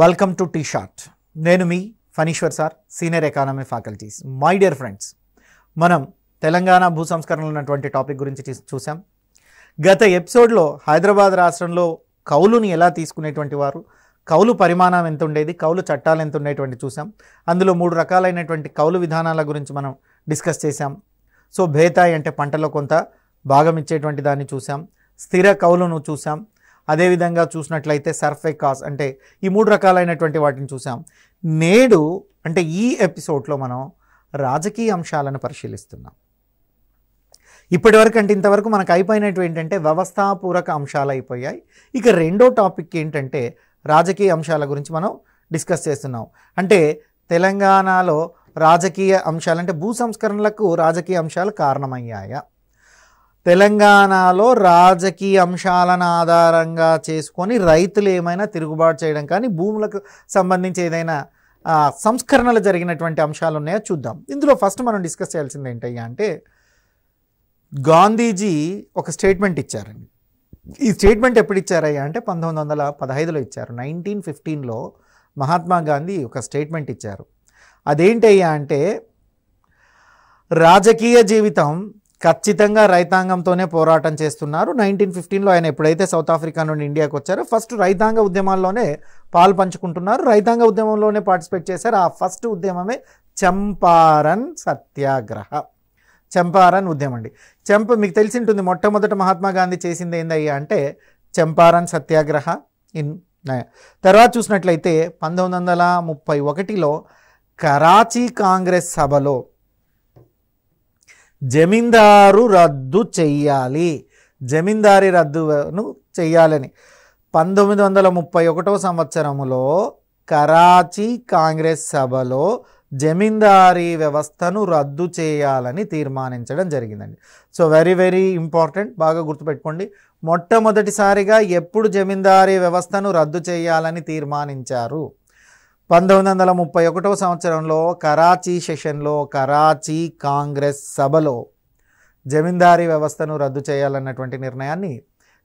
welcome to T SAT నేను మీ Phaneeshwar sir senior economy faculties my dear friends మనం తెలంగాణ భూ సంస్కరణలు ఉన్నటువంటి టాపిక్ గురించి చూసాం గత ఎపిసోడ్లో హైదరాబాద్ రాష్ట్రంలో కౌలుని ఎలా తీసుకునేటువంటి వారు కౌలు పరిమాణం ఎంత ఉండేది కౌలు చట్టాలు ఎంత ఉండేటువంటి చూసాం అందులో మూడు రకాలైనటువంటి కౌలు విధానాల గురించి మనం డిస్కస్ చేసాం సో భేతాయి అంటే పంటలో కొంత భాగం ఇచ్చేటువంటి దాన్ని చూసాం స్థిర కౌలును చూసాం అదేవిధంగా చూసినట్లయితే సర్ఫే కాస్ అంటే ఈ మూడు రకాలైనటువంటి వాటిని చూసాం నేడు అంటే ఈ ఎపిసోడ్లో మనం రాజకీయ అంశాలను పరిశీలిస్తున్నాం ఇప్పటివరకు అంటే ఇంతవరకు మనకు అయిపోయినట్టు ఏంటంటే వ్యవస్థాపూరక అంశాలు అయిపోయాయి ఇక రెండో టాపిక్ ఏంటంటే రాజకీయ అంశాల గురించి మనం డిస్కస్ చేస్తున్నాం అంటే తెలంగాణలో రాజకీయ అంశాలు అంటే భూ సంస్కరణలకు రాజకీయ అంశాలు కారణమయ్యాయా తెలంగాణలో రాజకీయ అంశాలను ఆధారంగా చేసుకొని రైతులు ఏమైనా తిరుగుబాటు చేయడం కానీ భూములకు సంబంధించి ఏదైనా సంస్కరణలు జరిగినటువంటి అంశాలు ఉన్నాయో చూద్దాం ఇందులో ఫస్ట్ మనం డిస్కస్ చేయాల్సింది ఏంటయ్యా అంటే గాంధీజీ ఒక స్టేట్మెంట్ ఇచ్చారండి ఈ స్టేట్మెంట్ ఎప్పుడు ఇచ్చారయ్యా అంటే పంతొమ్మిది వందల పదహైదులో ఇచ్చారు నైన్టీన్ ఫిఫ్టీన్లో మహాత్మా గాంధీ ఒక స్టేట్మెంట్ ఇచ్చారు అదేంటయ్యా అంటే రాజకీయ జీవితం ఖచ్చితంగా రైతాంగంతోనే పోరాటం చేస్తున్నారు నైన్టీన్ ఫిఫ్టీన్లో ఆయన ఎప్పుడైతే సౌత్ ఆఫ్రికా నుండి ఇండియాకి వచ్చారో ఫస్ట్ రైతాంగ ఉద్యమాల్లోనే పాలు పంచుకుంటున్నారు రైతాంగ ఉద్యమంలోనే పార్టిసిపేట్ చేశారు ఆ ఫస్ట్ ఉద్యమమే చంపారన్ సత్యాగ్రహ చంపారన్ ఉద్యమం అండి చెంప మీకు తెలిసి ఉంటుంది మొట్టమొదట మహాత్మా గాంధీ చేసింది ఏందయ్యా అంటే చంపారన్ సత్యాగ్రహ ఇన్ తర్వాత చూసినట్లయితే పంతొమ్మిది వందల ముప్పై ఒకటిలో కరాచీ కాంగ్రెస్ సభలో జమీందారు రద్దు చెయ్యాలి జమీందారి రద్దును చెయ్యాలని పంతొమ్మిది వందల ముప్పై ఒకటవ సంవత్సరములో కరాచీ కాంగ్రెస్ సభలో జమీందారీ వ్యవస్థను రద్దు చేయాలని తీర్మానించడం జరిగిందండి సో వెరీ వెరీ ఇంపార్టెంట్ బాగా గుర్తుపెట్టుకోండి మొట్టమొదటిసారిగా ఎప్పుడు జమీందారీ వ్యవస్థను రద్దు చేయాలని తీర్మానించారు పంతొమ్మిది వందల ముప్పై ఒకటో సంవత్సరంలో కరాచీ సెషన్లో కరాచీ కాంగ్రెస్ సభలో జమీందారీ వ్యవస్థను రద్దు చేయాలన్నటువంటి నిర్ణయాన్ని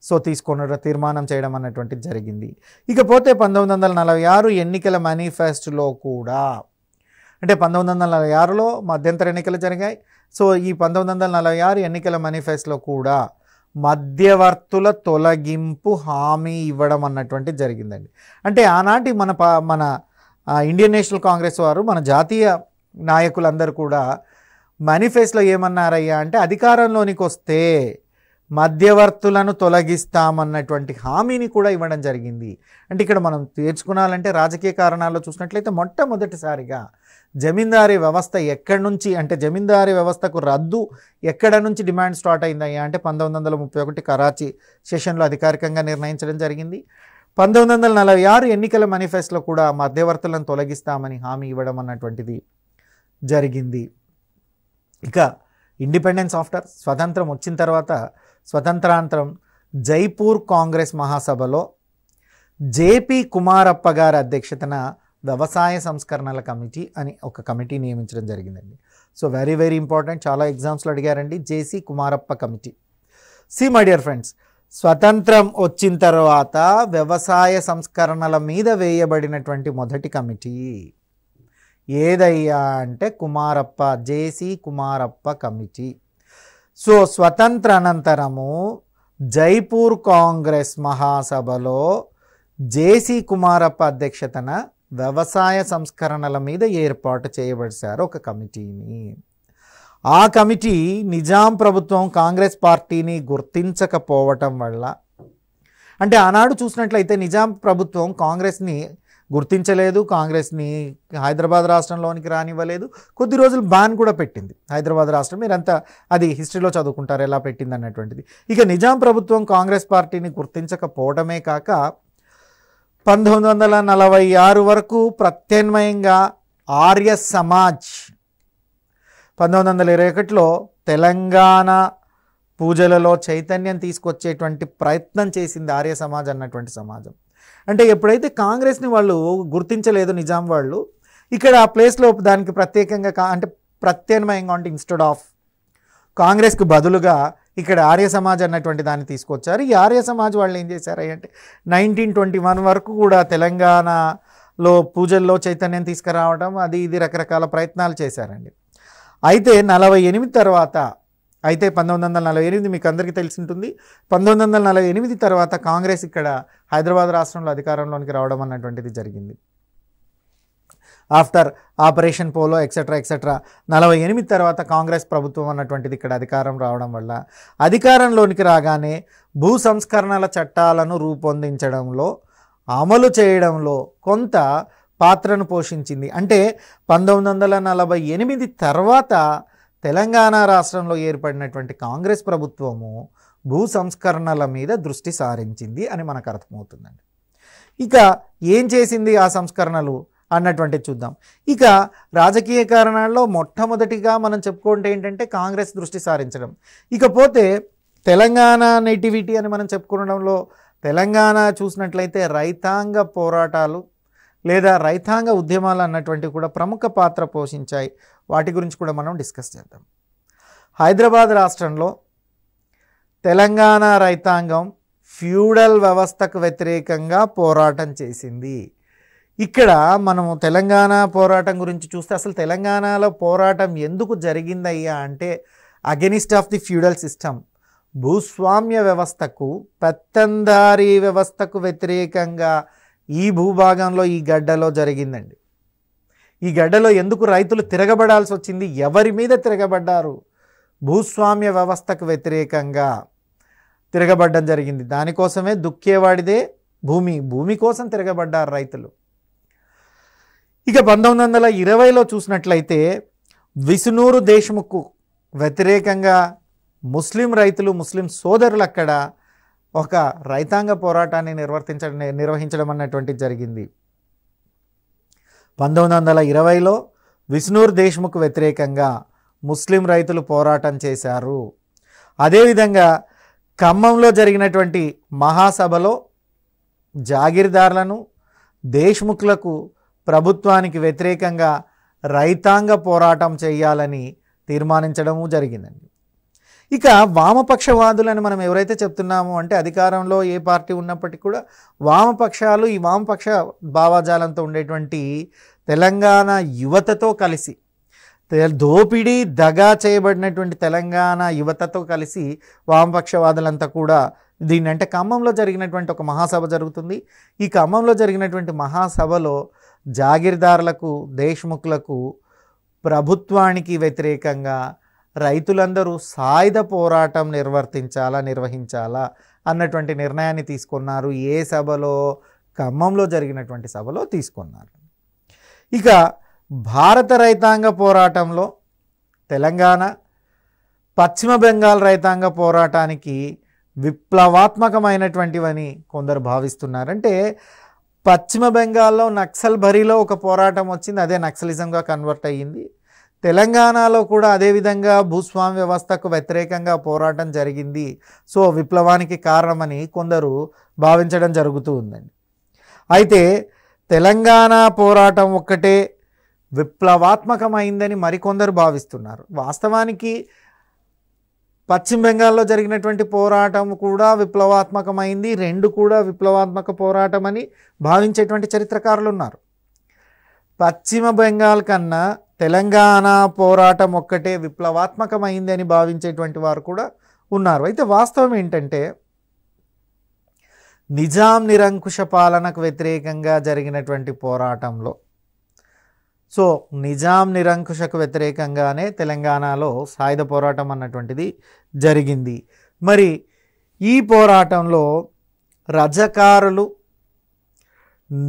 సో తీసుకున్న తీర్మానం చేయడం అన్నటువంటి జరిగింది ఇకపోతే పంతొమ్మిది వందల నలభై ఆరు ఎన్నికల మేనిఫెస్టోలో కూడా అంటే పంతొమ్మిది వందల నలభై ఆరులో మధ్యంతర ఎన్నికలు జరిగాయి సో ఈ పంతొమ్మిది వందల నలభై ఆరు ఎన్నికల మేనిఫెస్టోలో కూడా మధ్యవర్తుల తొలగింపు హామీ ఇవ్వడం అన్నటువంటి జరిగిందండి అంటే ఆనాటి మన మన ఇండియన్ నేషనల్ కాంగ్రెస్ వారు మన జాతీయ నాయకులందరూ కూడా మేనిఫెస్టోలో ఏమన్నారయ్యా అంటే అధికారంలోనికి వస్తే మధ్యవర్తులను తొలగిస్తామన్నటువంటి హామీని కూడా ఇవ్వడం జరిగింది అంటే ఇక్కడ మనం తీర్చుకునాలంటే రాజకీయ కారణాల్లో చూసినట్లయితే మొట్టమొదటిసారిగా జమీందారీ వ్యవస్థ ఎక్కడి నుంచి అంటే జమీందారీ వ్యవస్థకు రద్దు ఎక్కడ నుంచి డిమాండ్ స్టార్ట్ అయిందయ్యా అంటే పంతొమ్మిది వందల ముప్పై ఒకటి కరాచీ సెషన్లో అధికారికంగా నిర్ణయించడం జరిగింది పంతొమ్మిది వందల నలభై ఆరు ఎన్నికల మేనిఫెస్టోలో కూడా మధ్యవర్తులను తొలగిస్తామని హామీ ఇవ్వడం అన్నటువంటిది జరిగింది ఇక ఇండిపెండెన్స్ ఆఫ్టర్ స్వతంత్రం వచ్చిన తర్వాత స్వతంత్రాంతరం జైపూర్ కాంగ్రెస్ మహాసభలో జేపీ కుమారప్ప గారి అధ్యక్షతన వ్యవసాయ సంస్కరణల కమిటీ అని ఒక కమిటీ నియమించడం జరిగిందండి సో వెరీ వెరీ ఇంపార్టెంట్ చాలా ఎగ్జామ్స్లో అడిగారండి జేసీ కుమారప్ప కమిటీ సి మై డియర్ ఫ్రెండ్స్ స్వతంత్రం వచ్చిన తర్వాత వ్యవసాయ సంస్కరణల మీద వేయబడినటువంటి మొదటి కమిటీ ఏదయ్యా అంటే Kumarappa JC Kumarappa committee so స్వతంత్ర అనంతరము జైపూర్ కాంగ్రెస్ మహాసభలో జేసీ కుమారప్ప అధ్యక్షతన వ్యవసాయ సంస్కరణల మీద ఏర్పాటు చేయబడిశారు ఒక కమిటీని ఆ కమిటీ నిజాం ప్రభుత్వం కాంగ్రెస్ పార్టీని గుర్తించకపోవటం వల్ల అంటే ఆనాడు చూసినట్లయితే నిజాం ప్రభుత్వం కాంగ్రెస్ని గుర్తించలేదు కాంగ్రెస్ని హైదరాబాద్ రాష్ట్రంలోనికి రానివ్వలేదు కొద్ది రోజులు బాన్ కూడా పెట్టింది హైదరాబాద్ రాష్ట్రం మీరంతా అది హిస్టరీలో చదువుకుంటారు ఎలా పెట్టింది అన్నటువంటిది ఇక నిజాం ప్రభుత్వం కాంగ్రెస్ పార్టీని గుర్తించకపోవడమే కాక పంతొమ్మిది వందల నలభై ఆరు వరకు ప్రత్యామ్నాయంగా ఆర్య సమాజ్ పంతొమ్మిది వందల ఇరవై ఒకటిలో తెలంగాణ పూజలలో చైతన్యం తీసుకొచ్చేటువంటి ప్రయత్నం చేసింది ఆర్య సమాజ్ అన్నటువంటి సమాజం అంటే ఎప్పుడైతే కాంగ్రెస్ని వాళ్ళు గుర్తించలేదు నిజాం వాళ్ళు ఇక్కడ ఆ ప్లేస్లో దానికి ప్రత్యేకంగా అంటే ప్రత్యామ్నాయంగా అంటే ఇన్స్టెడ్ ఆఫ్ కాంగ్రెస్కు బదులుగా ఇక్కడ ఆర్య సమాజ్ అన్నటువంటి దాన్ని తీసుకొచ్చారు ఈ ఆర్య సమాజ్ వాళ్ళు ఏం చేశారు అంటే నైన్టీన్ ట్వంటీ వన్ వరకు కూడా తెలంగాణలో పూజల్లో చైతన్యం తీసుకురావడం అది ఇది రకరకాల ప్రయత్నాలు చేశారండి అయితే నలభై ఎనిమిది తర్వాత అయితే పంతొమ్మిది వందల నలభై ఎనిమిది మీకు అందరికీ తెలిసి ఉంటుంది పంతొమ్మిది వందల నలభై ఎనిమిది తర్వాత కాంగ్రెస్ ఇక్కడ హైదరాబాద్ రాష్ట్రంలో అధికారంలోనికి రావడం అన్నటువంటిది జరిగింది after operation polo etcetera etcetera నలభై ఎనిమిది తర్వాత కాంగ్రెస్ ప్రభుత్వం అన్నటువంటిది ఇక్కడ అధికారం రావడం వల్ల అధికారంలోనికి రాగానే భూ సంస్కరణల చట్టాలను రూపొందించడంలో అమలు చేయడంలో కొంత పాత్రను పోషించింది అంటే పంతొమ్మిది వందల నలభై ఎనిమిది తర్వాత తెలంగాణ రాష్ట్రంలో ఏర్పడినటువంటి కాంగ్రెస్ ప్రభుత్వము భూ సంస్కరణల మీద దృష్టి సారించింది అని మనకు అర్థమవుతుందండి ఇక ఏం చేసింది ఆ సంస్కరణలు అన్నటువంటి చూద్దాం ఇక రాజకీయ కారణాల్లో మొట్టమొదటిగా మనం చెప్పుకుంటే ఏంటంటే కాంగ్రెస్ దృష్టి సారించడం ఇకపోతే తెలంగాణ నెటివిటీ అని మనం చెప్పుకోవడంలో తెలంగాణ చూసినట్లయితే రైతాంగ పోరాటాలు లేదా రైతాంగ ఉద్యమాలు అన్నటువంటివి కూడా ప్రముఖ పాత్ర పోషించాయి వాటి గురించి కూడా మనం డిస్కస్ చేద్దాం హైదరాబాద్ రాష్ట్రంలో తెలంగాణ రైతాంగం ఫ్యూడల్ వ్యవస్థకు వ్యతిరేకంగా పోరాటం చేసింది ఇక్కడ మనము తెలంగాణ పోరాటం గురించి చూస్తే అసలు తెలంగాణలో పోరాటం ఎందుకు జరిగిందయ్యా అంటే against of the feudal system భూస్వామ్య వ్యవస్థకు పెత్తందారీ వ్యవస్థకు వ్యతిరేకంగా ఈ భూభాగంలో ఈ గడ్డలో జరిగిందండి ఈ గడ్డలో ఎందుకు రైతులు తిరగబడాల్సి వచ్చింది ఎవరి మీద తిరగబడ్డారు భూస్వామ్య వ్యవస్థకు వ్యతిరేకంగా తిరగబడ్డం జరిగింది దానికోసమే దుక్కేవాడిదే భూమి భూమి కోసం తిరగబడ్డారు రైతులు ఇక పంతొమ్మిది వందల ఇరవైలో చూసినట్లయితే విసునూరు దేశముకు వ్యతిరేకంగా ముస్లిం రైతులు ముస్లిం సోదరులు అక్కడ ఒక రైతాంగ పోరాటాన్ని నిర్వర్తించడం నిర్వహించడం అన్నటువంటి జరిగింది పంతొమ్మిది వందల ఇరవైలో విష్ణూర్ దేశ్ముఖ్ వ్యతిరేకంగా ముస్లిం రైతులు పోరాటం చేశారు అదేవిధంగా ఖమ్మంలో జరిగినటువంటి మహాసభలో జాగీర్దార్లను దేశ్ముఖ్లకు ప్రభుత్వానికి వ్యతిరేకంగా రైతాంగ పోరాటం చేయాలని తీర్మానించడము జరిగిందండి ఇక వామపక్షవాదులని మనం ఎవరైతే చెప్తున్నామో అంటే అధికారంలో ఏ పార్టీ ఉన్నప్పటికీ కూడా వామపక్షాలు ఈ వామపక్ష భావాజాలంతో ఉండేటువంటి తెలంగాణ యువతతో కలిసి దోపిడీ దగా చేయబడినటువంటి తెలంగాణ యువతతో కలిసి వామపక్షవాదులంతా కూడా దీన్ని అంటే ఖమ్మంలో జరిగినటువంటి ఒక మహాసభ జరుగుతుంది ఈ ఖమ్మంలో జరిగినటువంటి మహాసభలో జాగిర్దారులకు దేశ్ముఖులకు ప్రభుత్వానికి వ్యతిరేకంగా రైతులందరూ సాయుధ పోరాటం నిర్వర్తించాలా నిర్వహించాలా అన్నటువంటి నిర్ణయాన్ని తీసుకున్నారు ఏ సభలో ఖమ్మంలో జరిగినటువంటి సభలో తీసుకున్నారు ఇక భారత రైతాంగ పోరాటంలో తెలంగాణ పశ్చిమ బెంగాల్ రైతాంగ పోరాటానికి విప్లవాత్మకమైనటువంటివని కొందరు భావిస్తున్నారంటే పశ్చిమ బెంగాల్లో నక్సల్ భరిలో ఒక పోరాటం వచ్చింది అదే నక్సలిజంగా కన్వర్ట్ అయ్యింది తెలంగాణలో కూడా అదేవిధంగా భూస్వామ్య వ్యవస్థకు వ్యతిరేకంగా పోరాటం జరిగింది సో విప్లవానికి కారణమని కొందరు భావించడం జరుగుతూ ఉందండి అయితే తెలంగాణ పోరాటం ఒక్కటే విప్లవాత్మకమైందని మరికొందరు భావిస్తున్నారు వాస్తవానికి పశ్చిమ బెంగాల్లో జరిగినటువంటి పోరాటం కూడా విప్లవాత్మకమైంది రెండు కూడా విప్లవాత్మక పోరాటం అని భావించేటువంటి చరిత్రకారులు ఉన్నారు పశ్చిమ బెంగాల్ కన్నా తెలంగాణ పోరాటం ఒక్కటే విప్లవాత్మకమైంది అని భావించేటువంటి వారు కూడా ఉన్నారు అయితే వాస్తవం ఏంటంటే నిజాం నిరంకుశ పాలనకు వ్యతిరేకంగా జరిగినటువంటి పోరాటంలో సో నిజాం నిరంకుశకు వ్యతిరేకంగానే తెలంగాణలో సాయుధ పోరాటం అన్నటువంటిది జరిగింది మరి ఈ పోరాటంలో రజకారులు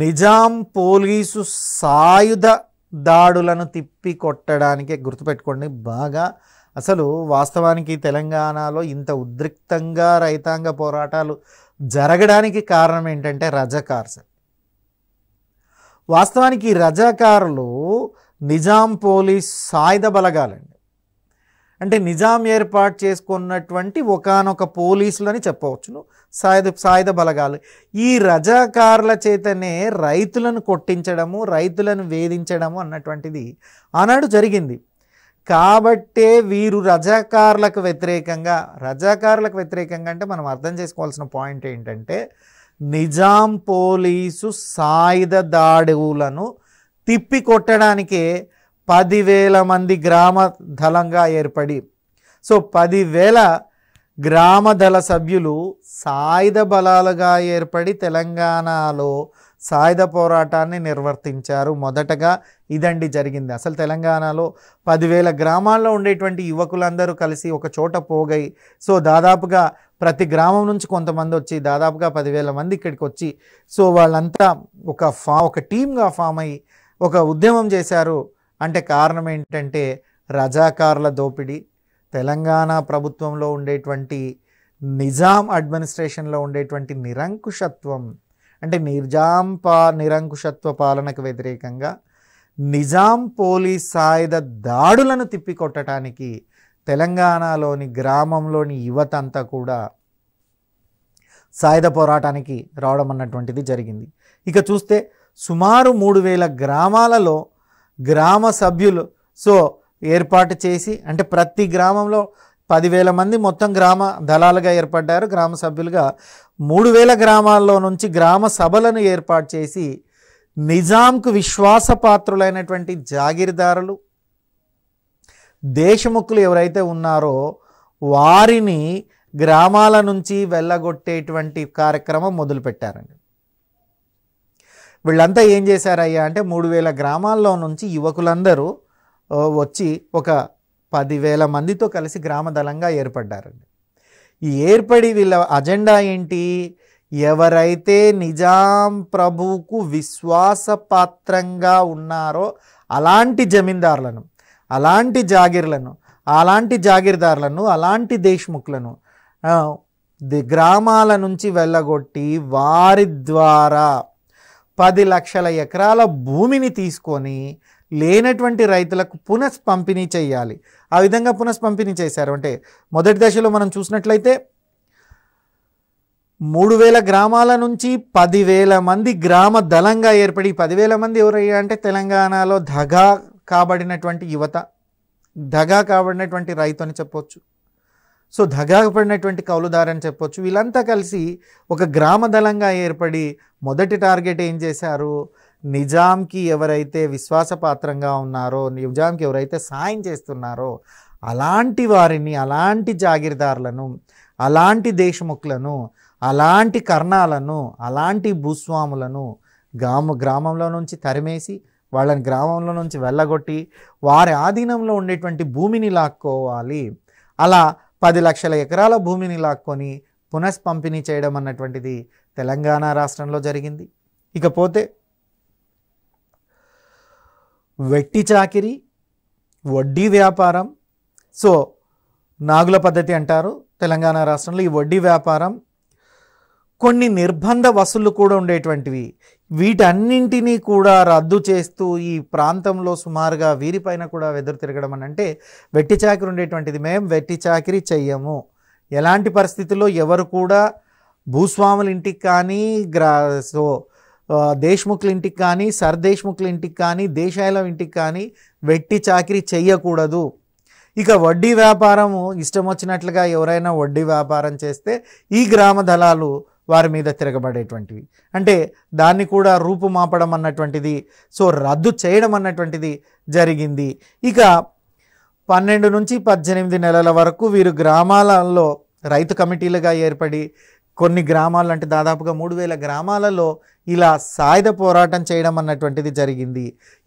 నిజాం పోలీసు సాయుధ దాడులను తిప్పి కొట్టడానికే గుర్తుపెట్టుకోండి బాగా అసలు వాస్తవానికి తెలంగాణలో ఇంత ఉద్రిక్తంగా రైతాంగ పోరాటాలు జరగడానికి కారణం ఏంటంటే రజాకార్స్ వాస్తవానికి రజాకారులు నిజాం పోలీస్ సాయుధ బలగాలండి అంటే నిజాం ఏర్పాటు చేసుకున్నటువంటి ఒకనొక అని చెప్పవచ్చును సాయుధ సాయుధ బలగాలు ఈ రజాకారుల చేతనే రైతులను కొట్టించడము రైతులను వేధించడము అన్నటువంటిది ఆనాడు జరిగింది కాబట్టే వీరు రజాకారులకు వ్యతిరేకంగా రజాకారులకు వ్యతిరేకంగా అంటే మనం అర్థం చేసుకోవాల్సిన పాయింట్ ఏంటంటే నిజాం పోలీసు సాయుధ దాడులను తిప్పి కొట్టడానికే పదివేల మంది గ్రామ దళంగా ఏర్పడి సో పదివేల గ్రామ దళ సభ్యులు సాయుధ బలాలుగా ఏర్పడి తెలంగాణలో సాయుధ పోరాటాన్ని నిర్వర్తించారు మొదటగా ఇదండి జరిగింది అసలు తెలంగాణలో పదివేల గ్రామాల్లో ఉండేటువంటి యువకులందరూ కలిసి ఒక చోట పోగై సో దాదాపుగా ప్రతి గ్రామం నుంచి కొంతమంది వచ్చి దాదాపుగా పదివేల మంది ఇక్కడికి వచ్చి సో వాళ్ళంతా ఒక ఫా ఒక టీమ్గా ఫామ్ అయ్యి ఒక ఉద్యమం చేశారు అంటే కారణం ఏంటంటే రజాకారుల దోపిడీ తెలంగాణ ప్రభుత్వంలో ఉండేటువంటి నిజాం అడ్మినిస్ట్రేషన్లో ఉండేటువంటి నిరంకుశత్వం అంటే నిజాం పా నిరంకుశత్వ పాలనకు వ్యతిరేకంగా నిజాం పోలీస్ సాయుధ దాడులను తిప్పికొట్టడానికి తెలంగాణలోని గ్రామంలోని యువత అంతా కూడా సాయుధ పోరాటానికి రావడం అన్నటువంటిది జరిగింది ఇక చూస్తే సుమారు మూడు వేల గ్రామాలలో గ్రామ సభ్యులు సో ఏర్పాటు చేసి అంటే ప్రతి గ్రామంలో పదివేల మంది మొత్తం గ్రామ దళాలుగా ఏర్పడ్డారు గ్రామ సభ్యులుగా మూడు వేల గ్రామాల్లో నుంచి గ్రామ సభలను ఏర్పాటు చేసి నిజాంకు విశ్వాసపాత్రులైనటువంటి జాగిరిదారులు దేశముఖులు ఎవరైతే ఉన్నారో వారిని గ్రామాల నుంచి వెళ్ళగొట్టేటువంటి కార్యక్రమం మొదలుపెట్టారండి వీళ్ళంతా ఏం చేశారయ్యా అంటే మూడు వేల గ్రామాల్లో నుంచి యువకులందరూ వచ్చి ఒక పదివేల మందితో కలిసి గ్రామ దళంగా ఏర్పడ్డారండి ఈ ఏర్పడి వీళ్ళ అజెండా ఏంటి ఎవరైతే నిజాం ప్రభువుకు విశ్వాసపాత్రంగా ఉన్నారో అలాంటి జమీందారులను అలాంటి జాగిర్లను అలాంటి జాగిర్దారులను అలాంటి దేశ్ముఖులను గ్రామాల నుంచి వెళ్ళగొట్టి వారి ద్వారా పది లక్షల ఎకరాల భూమిని తీసుకొని లేనటువంటి రైతులకు పునఃపంపిణీ చేయాలి ఆ విధంగా పునఃపంపిణీ చేశారు అంటే మొదటి దశలో మనం చూసినట్లయితే మూడు వేల గ్రామాల నుంచి పదివేల మంది గ్రామ దళంగా ఏర్పడి పదివేల మంది ఎవరయ్యా అంటే తెలంగాణలో దగా కాబడినటువంటి యువత దగా కాబడినటువంటి రైతు అని చెప్పొచ్చు సో పడినటువంటి కౌలుదారు అని చెప్పొచ్చు వీళ్ళంతా కలిసి ఒక గ్రామ దళంగా ఏర్పడి మొదటి టార్గెట్ ఏం చేశారు నిజాంకి ఎవరైతే విశ్వాసపాత్రంగా ఉన్నారో నిజాంకి ఎవరైతే సాయం చేస్తున్నారో అలాంటి వారిని అలాంటి జాగీర్దారులను అలాంటి దేశముఖులను అలాంటి కర్ణాలను అలాంటి భూస్వాములను గ్రామ గ్రామంలో నుంచి తరిమేసి వాళ్ళని గ్రామంలో నుంచి వెళ్ళగొట్టి వారి ఆధీనంలో ఉండేటువంటి భూమిని లాక్కోవాలి అలా పది లక్షల ఎకరాల భూమిని లాక్కొని పునఃపంపిణీ చేయడం అన్నటువంటిది తెలంగాణ రాష్ట్రంలో జరిగింది ఇకపోతే వెట్టి చాకిరి వడ్డీ వ్యాపారం సో నాగుల పద్ధతి అంటారు తెలంగాణ రాష్ట్రంలో ఈ వడ్డీ వ్యాపారం కొన్ని నిర్బంధ వసూళ్లు కూడా ఉండేటువంటివి వీటన్నింటినీ కూడా రద్దు చేస్తూ ఈ ప్రాంతంలో సుమారుగా వీరిపైన కూడా వెదురు తిరగడం అని అంటే వెట్టి చాకరి ఉండేటువంటిది మేము వెట్టి చాకరి చెయ్యము ఎలాంటి పరిస్థితుల్లో ఎవరు కూడా భూస్వాముల ఇంటికి కానీ గ్రా సో దేశ్ముఖుల ఇంటికి కానీ సర్దేశ్ముఖ్ల ఇంటికి కానీ దేశాయల ఇంటికి కానీ వెట్టి చాకరీ చెయ్యకూడదు ఇక వడ్డీ వ్యాపారము ఇష్టం వచ్చినట్లుగా ఎవరైనా వడ్డీ వ్యాపారం చేస్తే ఈ గ్రామ దళాలు వారి మీద తిరగబడేటువంటివి అంటే దాన్ని కూడా రూపుమాపడం అన్నటువంటిది సో రద్దు చేయడం అన్నటువంటిది జరిగింది ఇక పన్నెండు నుంచి పద్దెనిమిది నెలల వరకు వీరు గ్రామాలలో రైతు కమిటీలుగా ఏర్పడి కొన్ని గ్రామాలు అంటే దాదాపుగా మూడు వేల గ్రామాలలో ఇలా సాయుధ పోరాటం చేయడం అన్నటువంటిది జరిగింది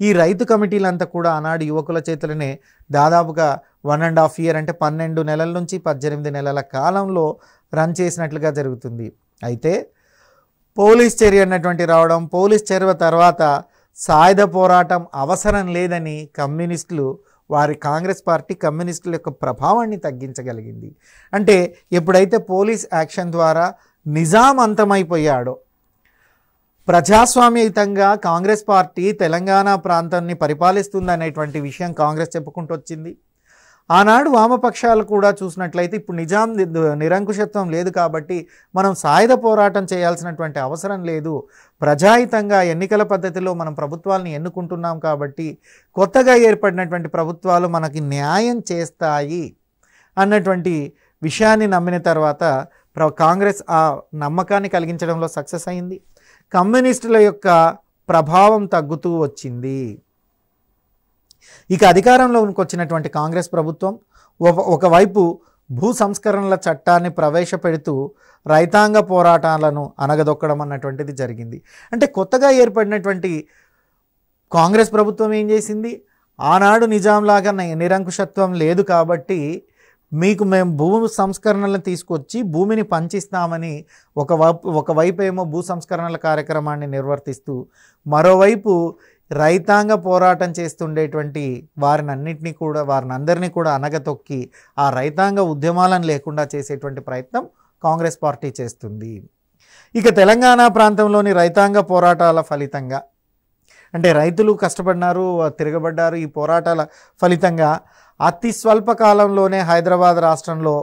ఈ రైతు కమిటీలంతా కూడా ఆనాడు యువకుల చేతులనే దాదాపుగా వన్ అండ్ హాఫ్ ఇయర్ అంటే పన్నెండు నెలల నుంచి పద్దెనిమిది నెలల కాలంలో రన్ చేసినట్లుగా జరుగుతుంది అయితే పోలీస్ చర్య అన్నటువంటి రావడం పోలీస్ చర్య తర్వాత సాయుధ పోరాటం అవసరం లేదని కమ్యూనిస్టులు వారి కాంగ్రెస్ పార్టీ కమ్యూనిస్టుల యొక్క ప్రభావాన్ని తగ్గించగలిగింది అంటే ఎప్పుడైతే పోలీస్ యాక్షన్ ద్వారా నిజాం అంతమైపోయాడో ప్రజాస్వామ్యయుతంగా కాంగ్రెస్ పార్టీ తెలంగాణ ప్రాంతాన్ని పరిపాలిస్తుంది అనేటువంటి విషయం కాంగ్రెస్ చెప్పుకుంటూ వచ్చింది ఆనాడు వామపక్షాలు కూడా చూసినట్లయితే ఇప్పుడు నిజాం నిరంకుశత్వం లేదు కాబట్టి మనం సాయుధ పోరాటం చేయాల్సినటువంటి అవసరం లేదు ప్రజాహితంగా ఎన్నికల పద్ధతిలో మనం ప్రభుత్వాలను ఎన్నుకుంటున్నాం కాబట్టి కొత్తగా ఏర్పడినటువంటి ప్రభుత్వాలు మనకి న్యాయం చేస్తాయి అన్నటువంటి విషయాన్ని నమ్మిన తర్వాత కాంగ్రెస్ ఆ నమ్మకాన్ని కలిగించడంలో సక్సెస్ అయింది కమ్యూనిస్టుల యొక్క ప్రభావం తగ్గుతూ వచ్చింది ఇక అధికారంలోకి వచ్చినటువంటి కాంగ్రెస్ ప్రభుత్వం ఒకవైపు భూ సంస్కరణల చట్టాన్ని ప్రవేశపెడుతూ రైతాంగ పోరాటాలను అనగదొక్కడం అన్నటువంటిది జరిగింది అంటే కొత్తగా ఏర్పడినటువంటి కాంగ్రెస్ ప్రభుత్వం ఏం చేసింది ఆనాడు నిజాంలాగా నిరంకుశత్వం లేదు కాబట్టి మీకు మేము భూమి సంస్కరణలను తీసుకొచ్చి భూమిని పంచిస్తామని ఒక ఒకవైపు ఏమో భూ సంస్కరణల కార్యక్రమాన్ని నిర్వర్తిస్తూ మరోవైపు రైతాంగ పోరాటం చేస్తుండేటువంటి వారిని అన్నింటినీ కూడా వారిని అందరినీ కూడా అనగతొక్కి ఆ రైతాంగ ఉద్యమాలను లేకుండా చేసేటువంటి ప్రయత్నం కాంగ్రెస్ పార్టీ చేస్తుంది ఇక తెలంగాణ ప్రాంతంలోని రైతాంగ పోరాటాల ఫలితంగా అంటే రైతులు కష్టపడినారు తిరగబడ్డారు ఈ పోరాటాల ఫలితంగా అతి స్వల్ప కాలంలోనే హైదరాబాద్ రాష్ట్రంలో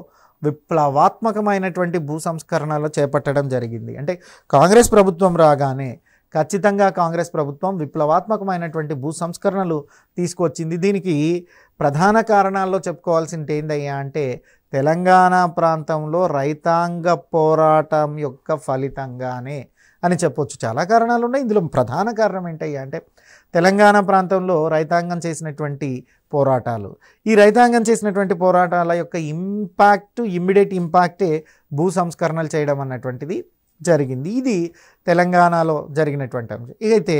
విప్లవాత్మకమైనటువంటి భూ సంస్కరణలు చేపట్టడం జరిగింది అంటే కాంగ్రెస్ ప్రభుత్వం రాగానే ఖచ్చితంగా కాంగ్రెస్ ప్రభుత్వం విప్లవాత్మకమైనటువంటి భూ సంస్కరణలు తీసుకొచ్చింది దీనికి ప్రధాన కారణాల్లో చెప్పుకోవాల్సింది ఏందయ్యా అంటే తెలంగాణ ప్రాంతంలో రైతాంగ పోరాటం యొక్క ఫలితంగానే అని చెప్పొచ్చు చాలా కారణాలు ఉన్నాయి ఇందులో ప్రధాన కారణం ఏంటయ్యా అంటే తెలంగాణ ప్రాంతంలో రైతాంగం చేసినటువంటి పోరాటాలు ఈ రైతాంగం చేసినటువంటి పోరాటాల యొక్క ఇంపాక్ట్ ఇమ్మీడియట్ ఇంపాక్టే భూ సంస్కరణలు చేయడం అన్నటువంటిది జరిగింది ఇది తెలంగాణలో జరిగినటువంటి అంశం అయితే